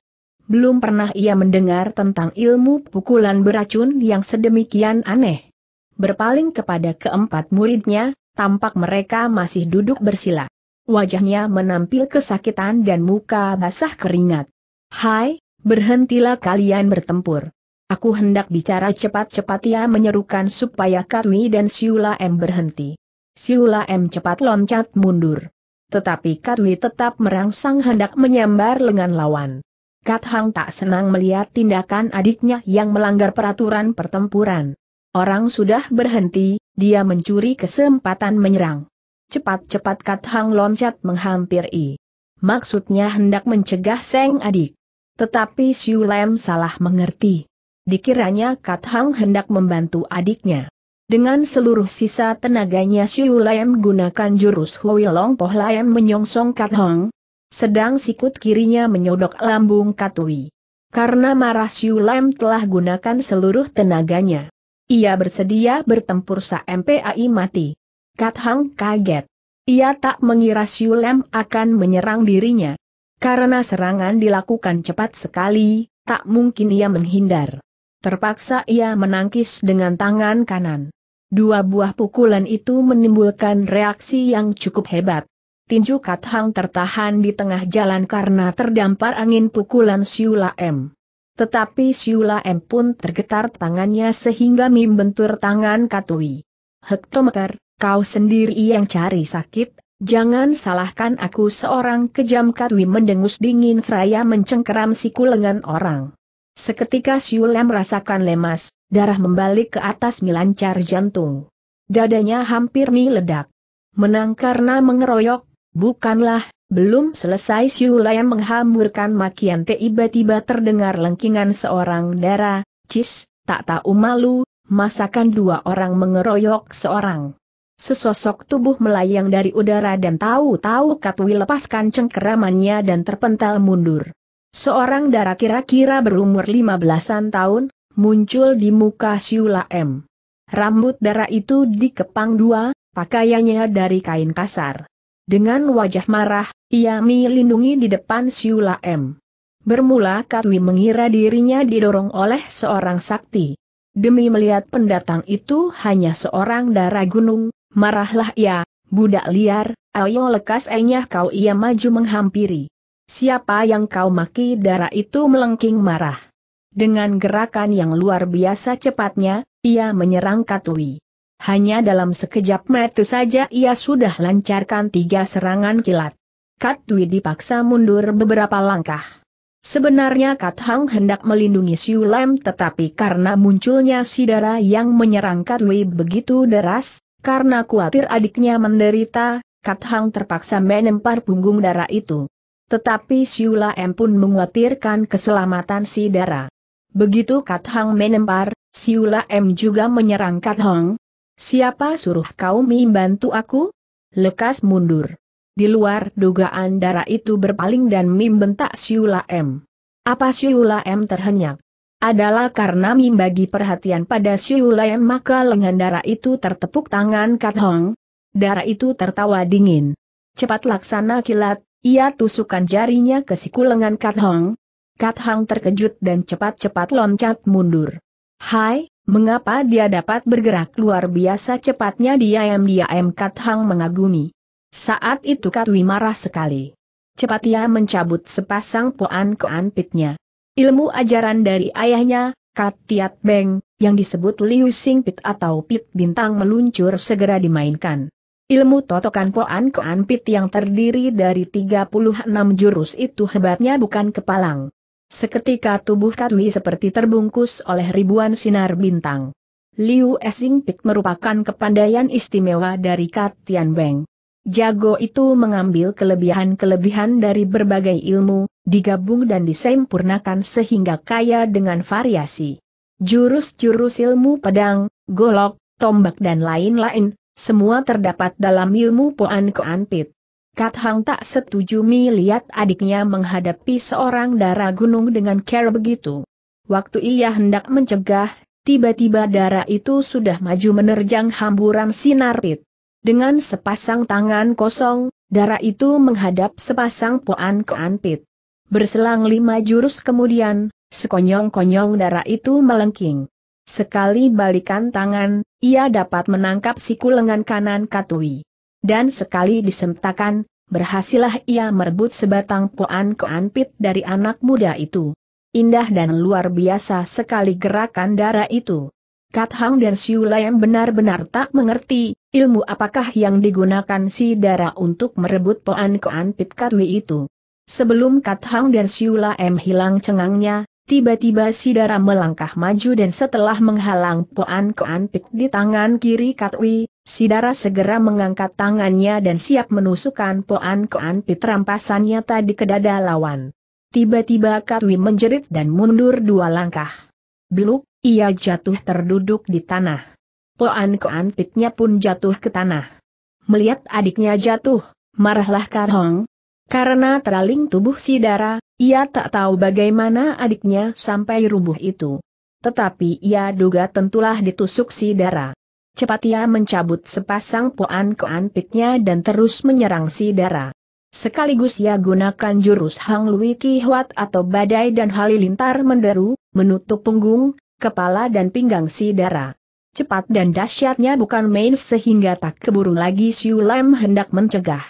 Belum pernah ia mendengar tentang ilmu pukulan beracun yang sedemikian aneh. Berpaling kepada keempat muridnya, tampak mereka masih duduk bersila. Wajahnya menampil kesakitan dan muka basah keringat. Hai, berhentilah kalian bertempur. Aku hendak bicara cepat-cepat ia menyerukan supaya Katwi dan Siula M berhenti. Siula M cepat loncat mundur. Tetapi Kat tetap merangsang hendak menyambar lengan lawan. Kat Hang tak senang melihat tindakan adiknya yang melanggar peraturan pertempuran. Orang sudah berhenti, dia mencuri kesempatan menyerang. Cepat-cepat Kat Hang loncat menghampiri. Maksudnya hendak mencegah Seng adik. Tetapi Siu Lem salah mengerti. Dikiranya Kat Hang hendak membantu adiknya. Dengan seluruh sisa tenaganya Xiu Lam gunakan jurus Hui Long Poh Lam menyongsong Kat Hong, sedang sikut kirinya menyodok lambung Katui. Karena marah Xiu Lam telah gunakan seluruh tenaganya. Ia bersedia bertempur sampai MPAI mati. Kat Hong kaget. Ia tak mengira Xiu Lam akan menyerang dirinya. Karena serangan dilakukan cepat sekali, tak mungkin ia menghindar. Terpaksa ia menangkis dengan tangan kanan. Dua buah pukulan itu menimbulkan reaksi yang cukup hebat. Tinju Kat tertahan di tengah jalan karena terdampar angin pukulan Siula M. Tetapi Siula M pun tergetar tangannya sehingga membentur tangan Katui. Hektometer, kau sendiri yang cari sakit, jangan salahkan aku seorang kejam Katui mendengus dingin seraya mencengkeram siku lengan orang. Seketika Siula merasakan lemas, darah membalik ke atas melancar jantung. Dadanya hampir meledak. Menang karena mengeroyok, bukanlah, belum selesai Siula yang menghamburkan makian tiba-tiba terdengar lengkingan seorang darah, cis, tak tahu malu, masakan dua orang mengeroyok seorang. Sesosok tubuh melayang dari udara dan tahu-tahu Katwi lepaskan cengkeramannya dan terpental mundur. Seorang darah kira-kira berumur lima belasan tahun, muncul di muka Siula M. Rambut darah itu dikepang dua, pakaiannya dari kain kasar. Dengan wajah marah, ia melindungi di depan Siula M. Bermula Katwi mengira dirinya didorong oleh seorang sakti. Demi melihat pendatang itu hanya seorang darah gunung, marahlah ia, budak liar, ayo lekas enyah kau ia maju menghampiri siapa yang kau maki darah itu melengking marah. Dengan gerakan yang luar biasa cepatnya, ia menyerang Katui. Hanya dalam sekejap mata saja ia sudah lancarkan tiga serangan kilat. Katui dipaksa mundur beberapa langkah. Sebenarnya Kat Hang hendak melindungi Siu Lam tetapi karena munculnya Sidara yang menyerang Kat Wei begitu deras, karena khawatir adiknya menderita, Kat Hang terpaksa menempar punggung Dara itu. Tetapi Siula M pun menguatirkan keselamatan si Dara. Begitu Kat Hang menempar, Siula M juga menyerang Kat Hang. Siapa suruh kau membantu aku? Lekas mundur. Di luar dugaan Dara itu berpaling dan Mim bentak Siula M. Apa Siula M terhenyak? Adalah karena Mim bagi perhatian pada Siula M maka lengan Dara itu tertepuk tangan Kat Hong. Dara itu tertawa dingin. Cepat laksana kilat, ia tusukan jarinya ke siku lengan Kat Hong. Kat Hong terkejut dan cepat-cepat loncat mundur. Hai, mengapa dia dapat bergerak luar biasa cepatnya diam-diam Kat Hong mengagumi. Saat itu Kat Wi marah sekali. Cepat ia mencabut sepasang poan anpitnya. Ilmu ajaran dari ayahnya, Kat Tiat Beng, yang disebut Liu Sing Pit atau Pit Bintang meluncur segera dimainkan. Ilmu totokan Poan Koan Pit yang terdiri dari 36 jurus itu hebatnya bukan kepalang. Seketika tubuh Katwi seperti terbungkus oleh ribuan sinar bintang. Liu Pik merupakan kepandaian istimewa dari Kat Tian Beng. Jago itu mengambil kelebihan-kelebihan dari berbagai ilmu, digabung dan disempurnakan sehingga kaya dengan variasi. Jurus-jurus ilmu pedang, golok, tombak dan lain-lain, semua terdapat dalam ilmu Poan Koan Pit. Kat Hang tak setuju melihat adiknya menghadapi seorang darah gunung dengan cara begitu. Waktu ia hendak mencegah, tiba-tiba darah itu sudah maju menerjang hamburan sinar Pit. Dengan sepasang tangan kosong, darah itu menghadap sepasang Poan Koan Pit. Berselang lima jurus kemudian, sekonyong-konyong darah itu melengking. Sekali balikan tangan, ia dapat menangkap siku lengan kanan Katui. Dan sekali disemtakan, berhasillah ia merebut sebatang poan keanpit dari anak muda itu. Indah dan luar biasa sekali gerakan darah itu. Kat Hang dan Siu Layam benar-benar tak mengerti, ilmu apakah yang digunakan si darah untuk merebut poan keanpit Katui itu. Sebelum Kat Hang dan Siu m hilang cengangnya, Tiba-tiba Sidara melangkah maju dan setelah menghalang Poan Koan Pik di tangan kiri Katwi, Sidara segera mengangkat tangannya dan siap menusukkan Poan Koan Pik rampasannya tadi ke dada lawan. Tiba-tiba Katwi menjerit dan mundur dua langkah. Beluk, ia jatuh terduduk di tanah. Poan Koan Piknya pun jatuh ke tanah. Melihat adiknya jatuh, marahlah Karhong, karena teraling tubuh si Dara, ia tak tahu bagaimana adiknya sampai rubuh itu. Tetapi ia duga tentulah ditusuk si Dara. Cepat ia mencabut sepasang poan keanpitnya dan terus menyerang si Dara. Sekaligus ia gunakan jurus Hang Lui Ki Huat atau badai dan halilintar menderu, menutup punggung, kepala dan pinggang si Dara. Cepat dan dahsyatnya bukan main sehingga tak keburu lagi Siu Lam hendak mencegah.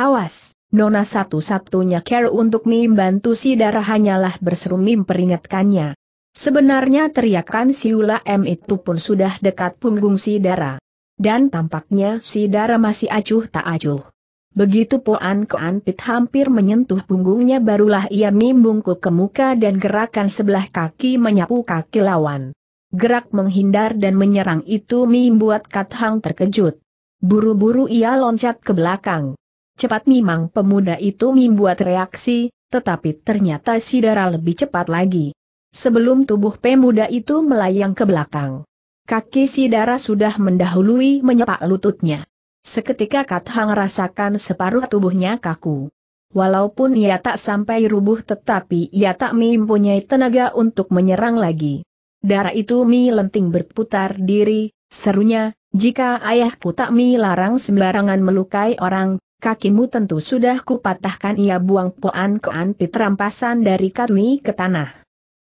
Awas! Nona satu-satunya care untuk membantu si darah hanyalah berseru memperingatkannya. Sebenarnya teriakan Siula M itu pun sudah dekat punggung si darah. Dan tampaknya si darah masih acuh tak acuh. Begitu Poan Koan Pit hampir menyentuh punggungnya barulah ia membungkuk ke muka dan gerakan sebelah kaki menyapu kaki lawan. Gerak menghindar dan menyerang itu membuat Kat Hang terkejut. Buru-buru ia loncat ke belakang. Cepat memang pemuda itu membuat reaksi, tetapi ternyata si Sidara lebih cepat lagi. Sebelum tubuh pemuda itu melayang ke belakang, kaki si Sidara sudah mendahului menyepak lututnya. Seketika Kathang rasakan separuh tubuhnya kaku. Walaupun ia tak sampai rubuh tetapi ia tak mempunyai tenaga untuk menyerang lagi. Darah itu mi lenting berputar diri, serunya, jika ayahku tak mi larang sembarangan melukai orang, kakimu tentu sudah kupatahkan ia buang poan kean piterampasan dari katwi ke tanah.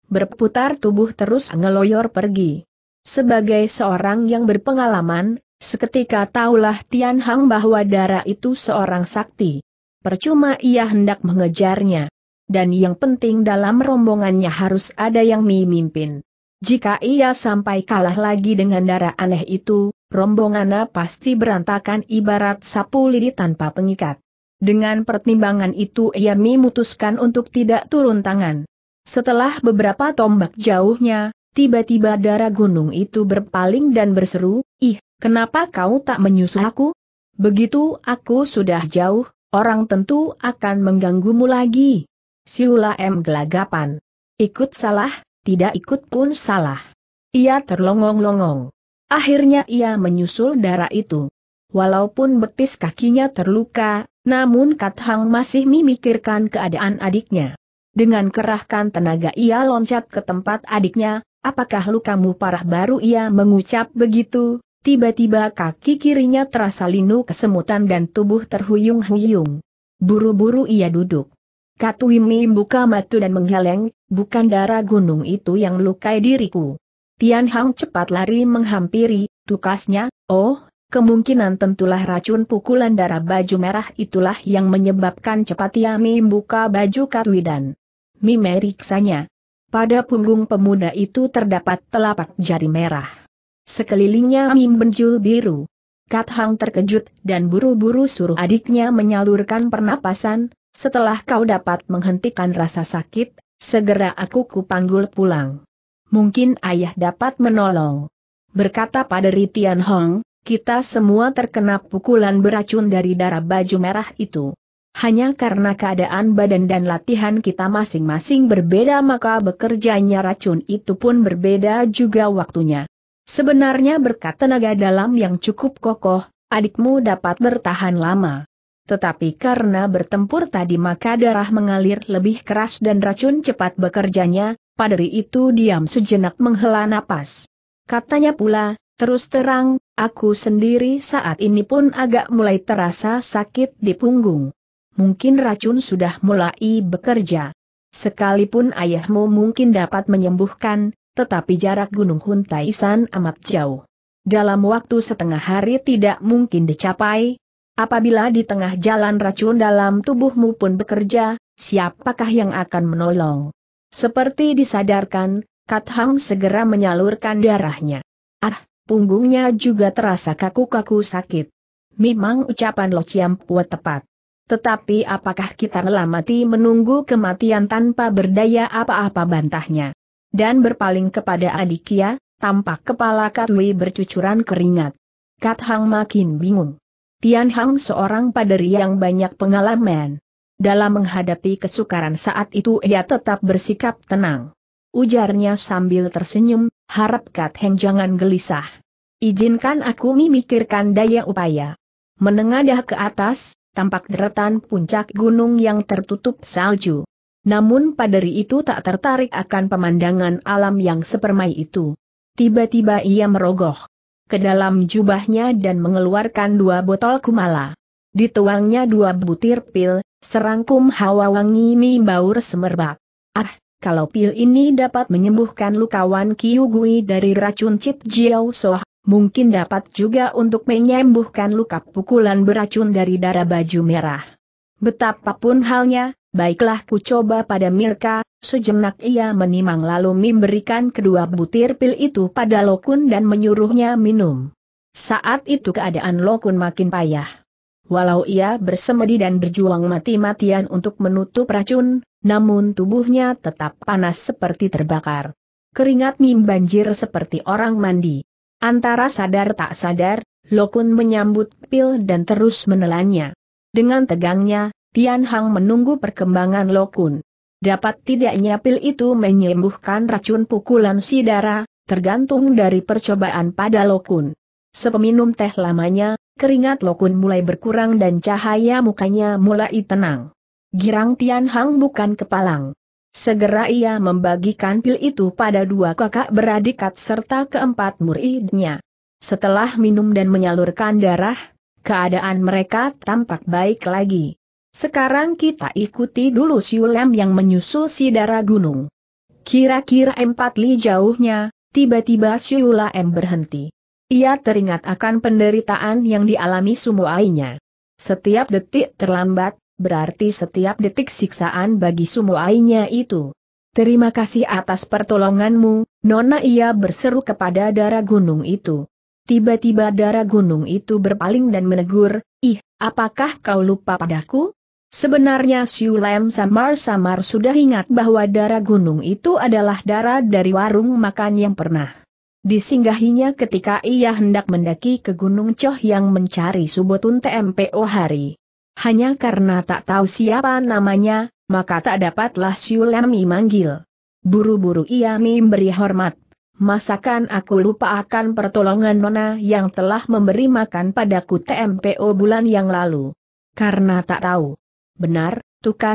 Berputar tubuh terus ngeloyor pergi. Sebagai seorang yang berpengalaman, seketika taulah Tian Hang bahwa darah itu seorang sakti. Percuma ia hendak mengejarnya. Dan yang penting dalam rombongannya harus ada yang memimpin. Jika ia sampai kalah lagi dengan darah aneh itu, rombongannya pasti berantakan ibarat sapu lidi tanpa pengikat. Dengan pertimbangan itu ia memutuskan untuk tidak turun tangan. Setelah beberapa tombak jauhnya, tiba-tiba darah gunung itu berpaling dan berseru, Ih, kenapa kau tak menyusul aku? Begitu aku sudah jauh, orang tentu akan mengganggumu lagi. Siula M. Gelagapan. Ikut salah, tidak ikut pun salah. Ia terlongong-longong. Akhirnya ia menyusul darah itu. Walaupun betis kakinya terluka, namun Kat Hang masih memikirkan keadaan adiknya. Dengan kerahkan tenaga ia loncat ke tempat adiknya, apakah lukamu parah baru ia mengucap begitu, tiba-tiba kaki kirinya terasa linu kesemutan dan tubuh terhuyung-huyung. Buru-buru ia duduk. Katuimi buka matu dan menggeleng, bukan darah gunung itu yang lukai diriku. Tian Hang cepat lari menghampiri, tukasnya, oh, kemungkinan tentulah racun pukulan darah baju merah itulah yang menyebabkan cepat ia membuka baju Katwidan. Mi meriksanya. Pada punggung pemuda itu terdapat telapak jari merah. Sekelilingnya Mim benjul biru. Kat Hang terkejut dan buru-buru suruh adiknya menyalurkan pernapasan, setelah kau dapat menghentikan rasa sakit, segera aku kupanggul pulang mungkin ayah dapat menolong. Berkata pada Ritian Hong, kita semua terkena pukulan beracun dari darah baju merah itu. Hanya karena keadaan badan dan latihan kita masing-masing berbeda maka bekerjanya racun itu pun berbeda juga waktunya. Sebenarnya berkat tenaga dalam yang cukup kokoh, adikmu dapat bertahan lama. Tetapi karena bertempur tadi maka darah mengalir lebih keras dan racun cepat bekerjanya, paderi itu diam sejenak menghela napas. Katanya pula, terus terang, aku sendiri saat ini pun agak mulai terasa sakit di punggung. Mungkin racun sudah mulai bekerja. Sekalipun ayahmu mungkin dapat menyembuhkan, tetapi jarak Gunung Huntaisan amat jauh. Dalam waktu setengah hari tidak mungkin dicapai. Apabila di tengah jalan racun dalam tubuhmu pun bekerja, siapakah yang akan menolong? Seperti disadarkan, Kat Hang segera menyalurkan darahnya. Ah, punggungnya juga terasa kaku-kaku sakit. Memang ucapan Lo Chiam Pua tepat. Tetapi apakah kita rela mati menunggu kematian tanpa berdaya apa-apa bantahnya? Dan berpaling kepada Adikia, tampak kepala Kat Katwi bercucuran keringat. Kat Hang makin bingung. Tian Hang seorang paderi yang banyak pengalaman. Dalam menghadapi kesukaran saat itu ia tetap bersikap tenang. Ujarnya sambil tersenyum, harap Kat Heng jangan gelisah. Izinkan aku memikirkan daya upaya. Menengadah ke atas, tampak deretan puncak gunung yang tertutup salju. Namun paderi itu tak tertarik akan pemandangan alam yang sepermai itu. Tiba-tiba ia merogoh ke dalam jubahnya dan mengeluarkan dua botol kumala dituangnya dua butir pil, serangkum hawa wangi mi baur semerbak. Ah, kalau pil ini dapat menyembuhkan lukawan Kiugui dari racun Cip Jiao Soh, mungkin dapat juga untuk menyembuhkan luka pukulan beracun dari darah baju merah. Betapapun halnya, baiklah ku coba pada Mirka, sejenak ia menimang lalu memberikan kedua butir pil itu pada Lokun dan menyuruhnya minum. Saat itu keadaan Lokun makin payah. Walau ia bersemedi dan berjuang mati-matian untuk menutup racun, namun tubuhnya tetap panas seperti terbakar. Keringat Mim banjir seperti orang mandi. Antara sadar tak sadar, Lokun menyambut pil dan terus menelannya. Dengan tegangnya, Tian Hang menunggu perkembangan Lokun. Dapat tidaknya pil itu menyembuhkan racun pukulan si darah, tergantung dari percobaan pada Lokun. Sepeminum teh lamanya, Keringat Lokun mulai berkurang dan cahaya mukanya mulai tenang. Girang Tian Hang bukan kepalang. Segera ia membagikan pil itu pada dua kakak beradikat serta keempat muridnya. Setelah minum dan menyalurkan darah, keadaan mereka tampak baik lagi. Sekarang kita ikuti dulu Siulem yang menyusul si darah gunung. Kira-kira empat li jauhnya, tiba-tiba Siulem berhenti. Ia teringat akan penderitaan yang dialami Sumuainya. Setiap detik terlambat, berarti setiap detik siksaan bagi Sumuainya itu. Terima kasih atas pertolonganmu, Nona ia berseru kepada darah gunung itu. Tiba-tiba darah gunung itu berpaling dan menegur, Ih, apakah kau lupa padaku? Sebenarnya Siulem samar-samar sudah ingat bahwa darah gunung itu adalah darah dari warung makan yang pernah Disinggahinya ketika ia hendak mendaki ke Gunung Choh yang mencari Subotun TMPO hari. Hanya karena tak tahu siapa namanya, maka tak dapatlah Siulemi manggil. Buru-buru ia memberi hormat. Masakan aku lupa akan pertolongan Nona yang telah memberi makan padaku TMPO bulan yang lalu. Karena tak tahu. Benar,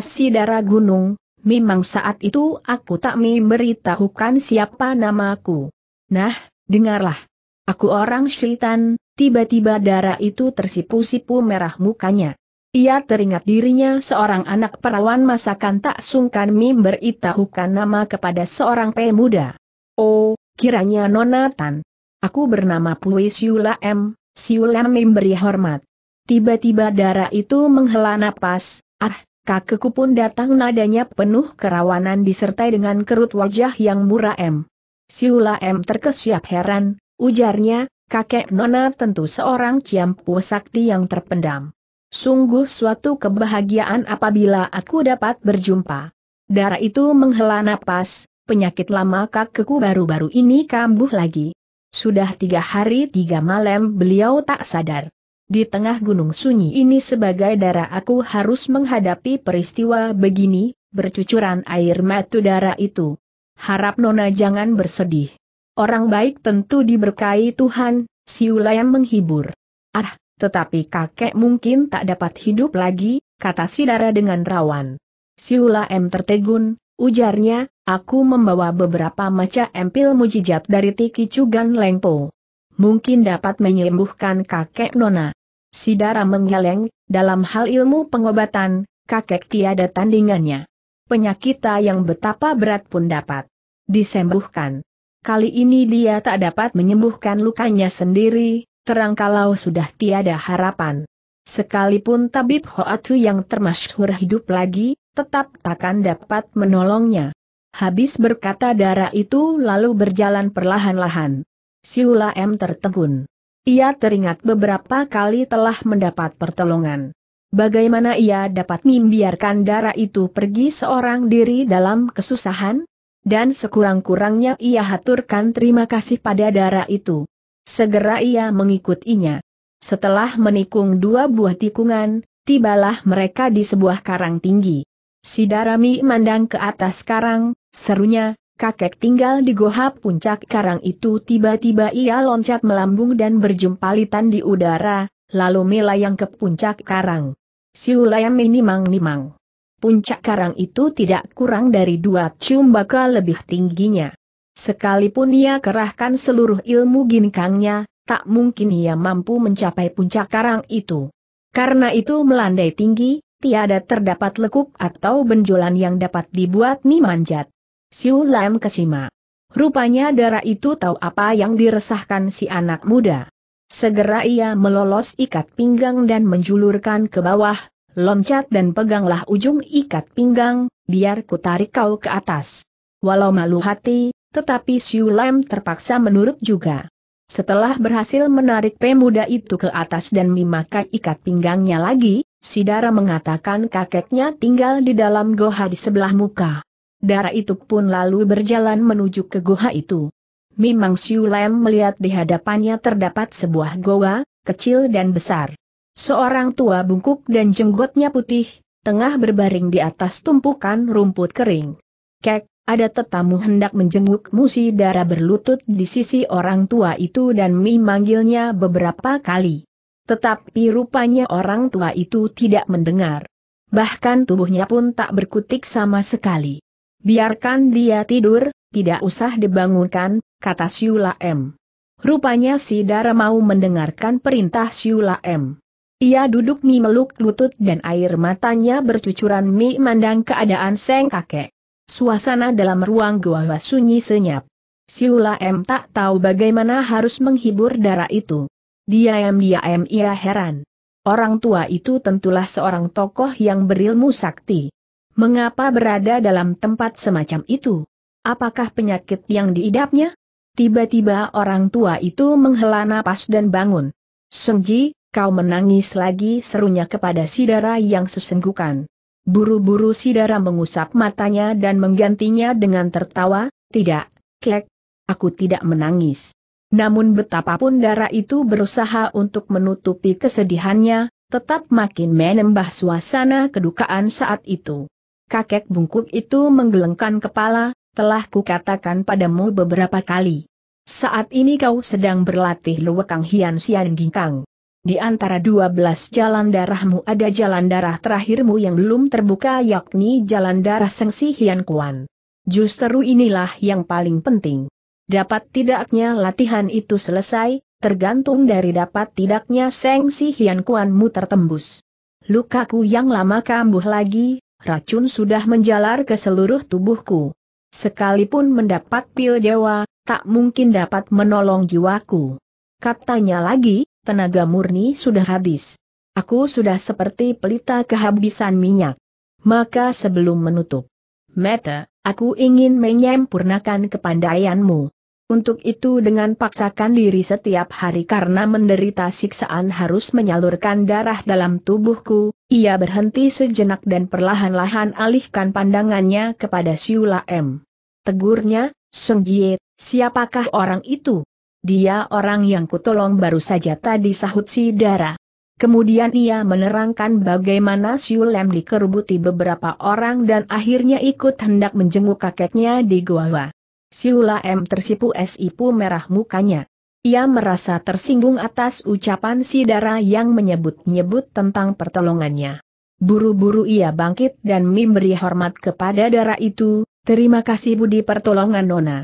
si darah gunung, memang saat itu aku tak memberitahukan siapa namaku. Nah, dengarlah. Aku orang syaitan, tiba-tiba darah itu tersipu-sipu merah mukanya. Ia teringat dirinya seorang anak perawan masakan tak sungkan beritahukan nama kepada seorang pemuda. Oh, kiranya Nonatan. Aku bernama Pui Siula M, Siula memberi hormat. Tiba-tiba darah itu menghela napas, ah, kakekku pun datang nadanya penuh kerawanan disertai dengan kerut wajah yang murah M. Siula M terkesiap heran, ujarnya, kakek Nona tentu seorang ciampu sakti yang terpendam. Sungguh suatu kebahagiaan apabila aku dapat berjumpa. Darah itu menghela napas, penyakit lama kakekku baru-baru ini kambuh lagi. Sudah tiga hari tiga malam beliau tak sadar. Di tengah gunung sunyi ini sebagai darah aku harus menghadapi peristiwa begini, bercucuran air matu darah itu harap Nona jangan bersedih. Orang baik tentu diberkahi Tuhan, si yang menghibur. Ah, tetapi kakek mungkin tak dapat hidup lagi, kata Sidara dengan rawan. Si M tertegun, ujarnya, aku membawa beberapa macam empil mujijat dari Tiki Cugan Lengpo. Mungkin dapat menyembuhkan kakek Nona. Sidara menggeleng, dalam hal ilmu pengobatan, kakek tiada tandingannya. Penyakita yang betapa berat pun dapat disembuhkan. Kali ini dia tak dapat menyembuhkan lukanya sendiri, terang kalau sudah tiada harapan. Sekalipun tabib Hoatsu yang termasyhur hidup lagi, tetap takkan dapat menolongnya. Habis berkata darah itu lalu berjalan perlahan-lahan. Siula M tertegun. Ia teringat beberapa kali telah mendapat pertolongan. Bagaimana ia dapat membiarkan darah itu pergi seorang diri dalam kesusahan? Dan sekurang-kurangnya ia haturkan terima kasih pada darah itu. Segera ia mengikutinya. Setelah menikung dua buah tikungan, tibalah mereka di sebuah karang tinggi. Si Darami mandang ke atas karang, serunya, kakek tinggal di gohap puncak karang itu tiba-tiba ia loncat melambung dan berjumpalitan di udara, lalu melayang ke puncak karang. Si ulayam ini mang-nimang puncak karang itu tidak kurang dari dua cumbaka lebih tingginya. Sekalipun ia kerahkan seluruh ilmu ginkangnya, tak mungkin ia mampu mencapai puncak karang itu. Karena itu melandai tinggi, tiada terdapat lekuk atau benjolan yang dapat dibuat nimanjat. Siu Lam kesima. Rupanya darah itu tahu apa yang diresahkan si anak muda. Segera ia melolos ikat pinggang dan menjulurkan ke bawah, Loncat dan peganglah ujung ikat pinggang, biar ku tarik kau ke atas. Walau malu hati, tetapi Siu Lam terpaksa menurut juga. Setelah berhasil menarik pemuda itu ke atas dan memakai ikat pinggangnya lagi, Sidara mengatakan kakeknya tinggal di dalam goha di sebelah muka. Darah itu pun lalu berjalan menuju ke goha itu. Memang Siu Lam melihat di hadapannya terdapat sebuah goa, kecil dan besar. Seorang tua bungkuk dan jenggotnya putih, tengah berbaring di atas tumpukan rumput kering. Kek, ada tetamu hendak menjenguk Musi darah berlutut di sisi orang tua itu dan Mi manggilnya beberapa kali. Tetapi rupanya orang tua itu tidak mendengar. Bahkan tubuhnya pun tak berkutik sama sekali. Biarkan dia tidur, tidak usah dibangunkan, kata Siula M. Rupanya si Dara mau mendengarkan perintah Siula M. Ia duduk Mi meluk lutut dan air matanya bercucuran Mi mandang keadaan Seng kakek. Suasana dalam ruang gua sunyi senyap. Siula M tak tahu bagaimana harus menghibur darah itu. Dia dia m, ia heran. Orang tua itu tentulah seorang tokoh yang berilmu sakti. Mengapa berada dalam tempat semacam itu? Apakah penyakit yang diidapnya? Tiba-tiba orang tua itu menghela napas dan bangun. Sengji, Kau menangis lagi serunya kepada Sidara yang sesenggukan. Buru-buru Sidara mengusap matanya dan menggantinya dengan tertawa, tidak, kek, aku tidak menangis. Namun betapapun darah itu berusaha untuk menutupi kesedihannya, tetap makin menembah suasana kedukaan saat itu. Kakek bungkuk itu menggelengkan kepala, telah kukatakan padamu beberapa kali. Saat ini kau sedang berlatih luwekang hian sian gingkang. Di antara dua belas jalan darahmu ada jalan darah terakhirmu yang belum terbuka yakni jalan darah Sengsi Hian Kuan. Justru inilah yang paling penting. Dapat tidaknya latihan itu selesai, tergantung dari dapat tidaknya Sengsi Hian Kuanmu tertembus. Lukaku yang lama kambuh lagi, racun sudah menjalar ke seluruh tubuhku. Sekalipun mendapat pil dewa, tak mungkin dapat menolong jiwaku. Katanya lagi, tenaga murni sudah habis. Aku sudah seperti pelita kehabisan minyak. Maka sebelum menutup mata, aku ingin menyempurnakan kepandaianmu. Untuk itu dengan paksakan diri setiap hari karena menderita siksaan harus menyalurkan darah dalam tubuhku, ia berhenti sejenak dan perlahan-lahan alihkan pandangannya kepada Siula M. Tegurnya, Sung Jie, siapakah orang itu? Dia orang yang kutolong baru saja tadi sahut si Dara. Kemudian ia menerangkan bagaimana Siulem dikerubuti beberapa orang dan akhirnya ikut hendak menjenguk kakeknya di Goa. Siu tersipu es merah mukanya. Ia merasa tersinggung atas ucapan si Dara yang menyebut-nyebut tentang pertolongannya. Buru-buru ia bangkit dan memberi hormat kepada Dara itu, terima kasih budi pertolongan Nona.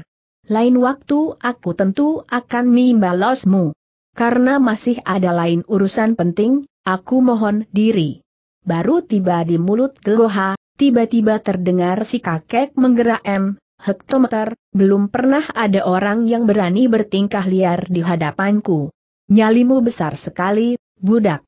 Lain waktu aku tentu akan membalasmu. Karena masih ada lain urusan penting, aku mohon diri. Baru tiba di mulut Geloha, tiba-tiba terdengar si kakek menggerak M, hektometer, belum pernah ada orang yang berani bertingkah liar di hadapanku. Nyalimu besar sekali, budak.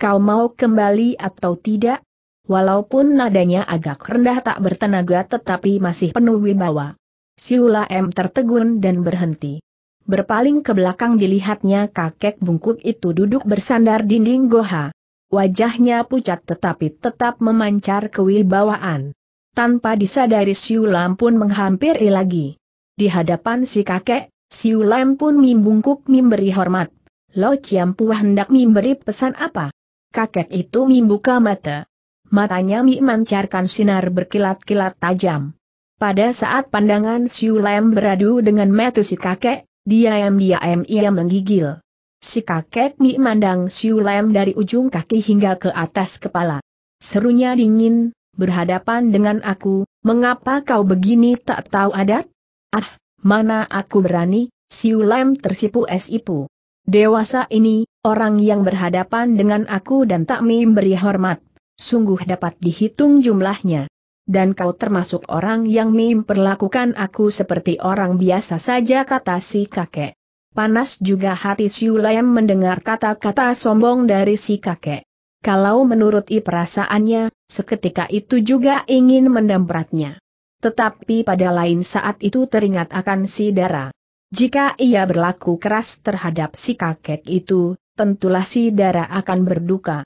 Kau mau kembali atau tidak? Walaupun nadanya agak rendah tak bertenaga tetapi masih penuh wibawa. Siula M tertegun dan berhenti. Berpaling ke belakang dilihatnya kakek bungkuk itu duduk bersandar dinding goha. Wajahnya pucat tetapi tetap memancar kewibawaan. Tanpa disadari Siulam pun menghampiri lagi. Di hadapan si kakek, Siulam pun mimbungkuk memberi hormat. Lo Ciampu hendak memberi pesan apa? Kakek itu membuka mata. Matanya memancarkan sinar berkilat-kilat tajam. Pada saat pandangan Siu Lem beradu dengan metu si kakek, diam-diam ia menggigil. Si kakek Mi mandang Siu Lem dari ujung kaki hingga ke atas kepala. Serunya dingin, berhadapan dengan aku, mengapa kau begini tak tahu adat? Ah, mana aku berani, Siu Lem tersipu es ipu. Dewasa ini, orang yang berhadapan dengan aku dan tak memberi hormat, sungguh dapat dihitung jumlahnya dan kau termasuk orang yang memperlakukan aku seperti orang biasa saja kata si kakek. Panas juga hati Siulayam mendengar kata-kata sombong dari si kakek. Kalau menurut perasaannya, seketika itu juga ingin mendempratnya. Tetapi pada lain saat itu teringat akan si Dara. Jika ia berlaku keras terhadap si kakek itu, tentulah si Dara akan berduka.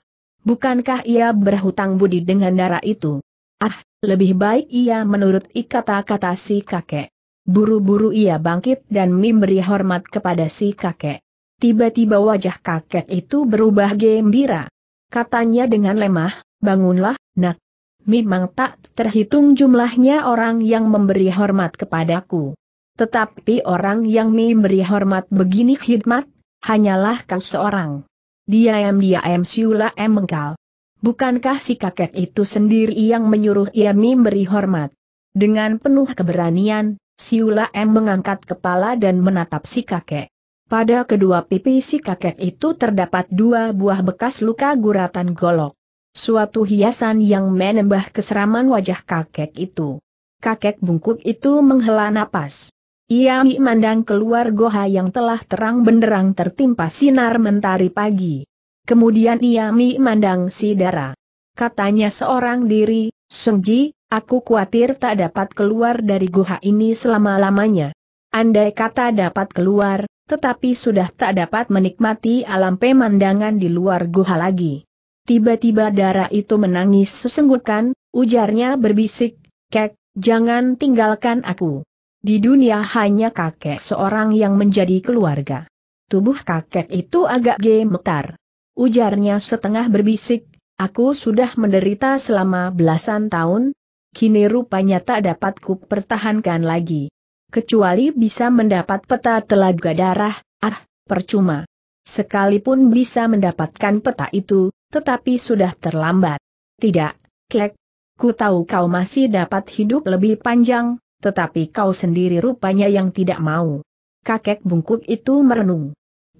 Bukankah ia berhutang budi dengan Dara itu? Ah, lebih baik ia menurut kata-kata si kakek. Buru-buru ia bangkit dan memberi hormat kepada si kakek. Tiba-tiba wajah kakek itu berubah gembira. Katanya dengan lemah, bangunlah, nak. Memang tak terhitung jumlahnya orang yang memberi hormat kepadaku. Tetapi orang yang memberi hormat begini khidmat, hanyalah kau seorang. Dia diam Siula M. Mengkal. Bukankah si kakek itu sendiri yang menyuruh ia memberi hormat? Dengan penuh keberanian, Siula M mengangkat kepala dan menatap si kakek. Pada kedua pipi si kakek itu terdapat dua buah bekas luka guratan golok. Suatu hiasan yang menambah keseraman wajah kakek itu. Kakek bungkuk itu menghela napas. Ia memandang keluar goha yang telah terang benderang tertimpa sinar mentari pagi. Kemudian ia memandang si Dara. Katanya seorang diri, Sungji, aku khawatir tak dapat keluar dari guha ini selama-lamanya. Andai kata dapat keluar, tetapi sudah tak dapat menikmati alam pemandangan di luar guha lagi. Tiba-tiba Dara itu menangis sesenggukan, ujarnya berbisik, Kek, jangan tinggalkan aku. Di dunia hanya kakek seorang yang menjadi keluarga. Tubuh kakek itu agak gemetar ujarnya setengah berbisik, aku sudah menderita selama belasan tahun, kini rupanya tak dapat ku pertahankan lagi. Kecuali bisa mendapat peta telaga darah, ah, percuma. Sekalipun bisa mendapatkan peta itu, tetapi sudah terlambat. Tidak, Klek, ku tahu kau masih dapat hidup lebih panjang, tetapi kau sendiri rupanya yang tidak mau. Kakek bungkuk itu merenung.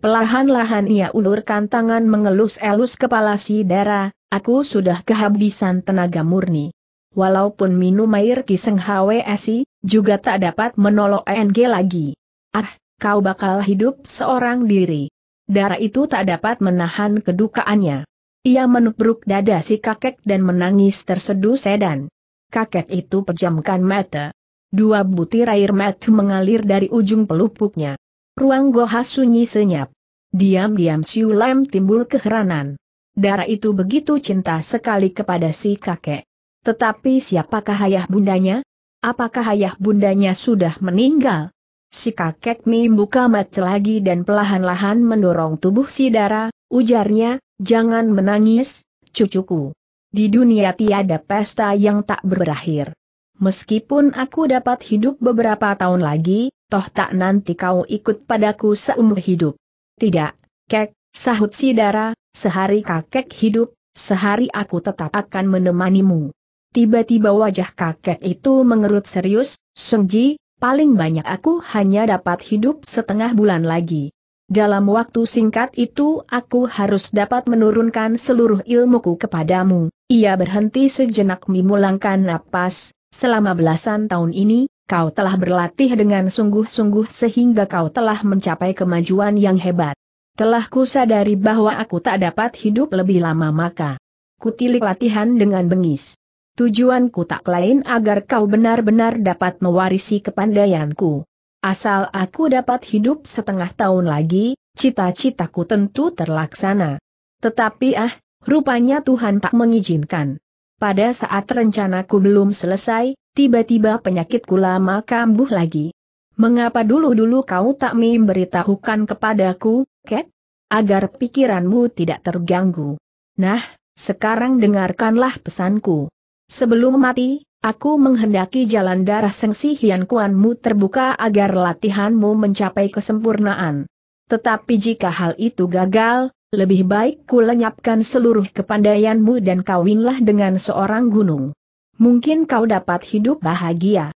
Pelahan-lahan ia ulurkan tangan mengelus-elus kepala si Dara, aku sudah kehabisan tenaga murni. Walaupun minum air kiseng HWSI, juga tak dapat menolong ENG lagi. Ah, kau bakal hidup seorang diri. Dara itu tak dapat menahan kedukaannya. Ia menubruk dada si kakek dan menangis terseduh sedan. Kakek itu pejamkan mata. Dua butir air mata mengalir dari ujung pelupuknya. Ruang goha sunyi senyap. Diam-diam Siu Lam timbul keheranan. Darah itu begitu cinta sekali kepada si kakek. Tetapi siapakah ayah bundanya? Apakah ayah bundanya sudah meninggal? Si kakek Mi buka mata lagi dan pelahan-lahan mendorong tubuh si Dara, ujarnya, jangan menangis, cucuku. Di dunia tiada pesta yang tak berakhir. Meskipun aku dapat hidup beberapa tahun lagi, toh tak nanti kau ikut padaku seumur hidup. Tidak, kek, sahut Sidara. sehari kakek hidup, sehari aku tetap akan menemanimu. Tiba-tiba wajah kakek itu mengerut serius, Sungji, paling banyak aku hanya dapat hidup setengah bulan lagi. Dalam waktu singkat itu aku harus dapat menurunkan seluruh ilmuku kepadamu. Ia berhenti sejenak memulangkan napas, selama belasan tahun ini, kau telah berlatih dengan sungguh-sungguh sehingga kau telah mencapai kemajuan yang hebat. Telah kusadari bahwa aku tak dapat hidup lebih lama maka. Kutilik latihan dengan bengis. Tujuanku tak lain agar kau benar-benar dapat mewarisi kepandaianku. Asal aku dapat hidup setengah tahun lagi, cita-citaku tentu terlaksana. Tetapi ah, rupanya Tuhan tak mengizinkan. Pada saat rencanaku belum selesai, tiba-tiba penyakitku lama kambuh lagi. Mengapa dulu-dulu kau tak memberitahukan kepadaku, Ket? Agar pikiranmu tidak terganggu. Nah, sekarang dengarkanlah pesanku. Sebelum mati, Aku menghendaki jalan darah Sengsi hiankuanmu terbuka agar latihanmu mencapai kesempurnaan. Tetapi jika hal itu gagal, lebih baik ku lenyapkan seluruh kepandaianmu dan kawinlah dengan seorang gunung mungkin kau dapat hidup bahagia.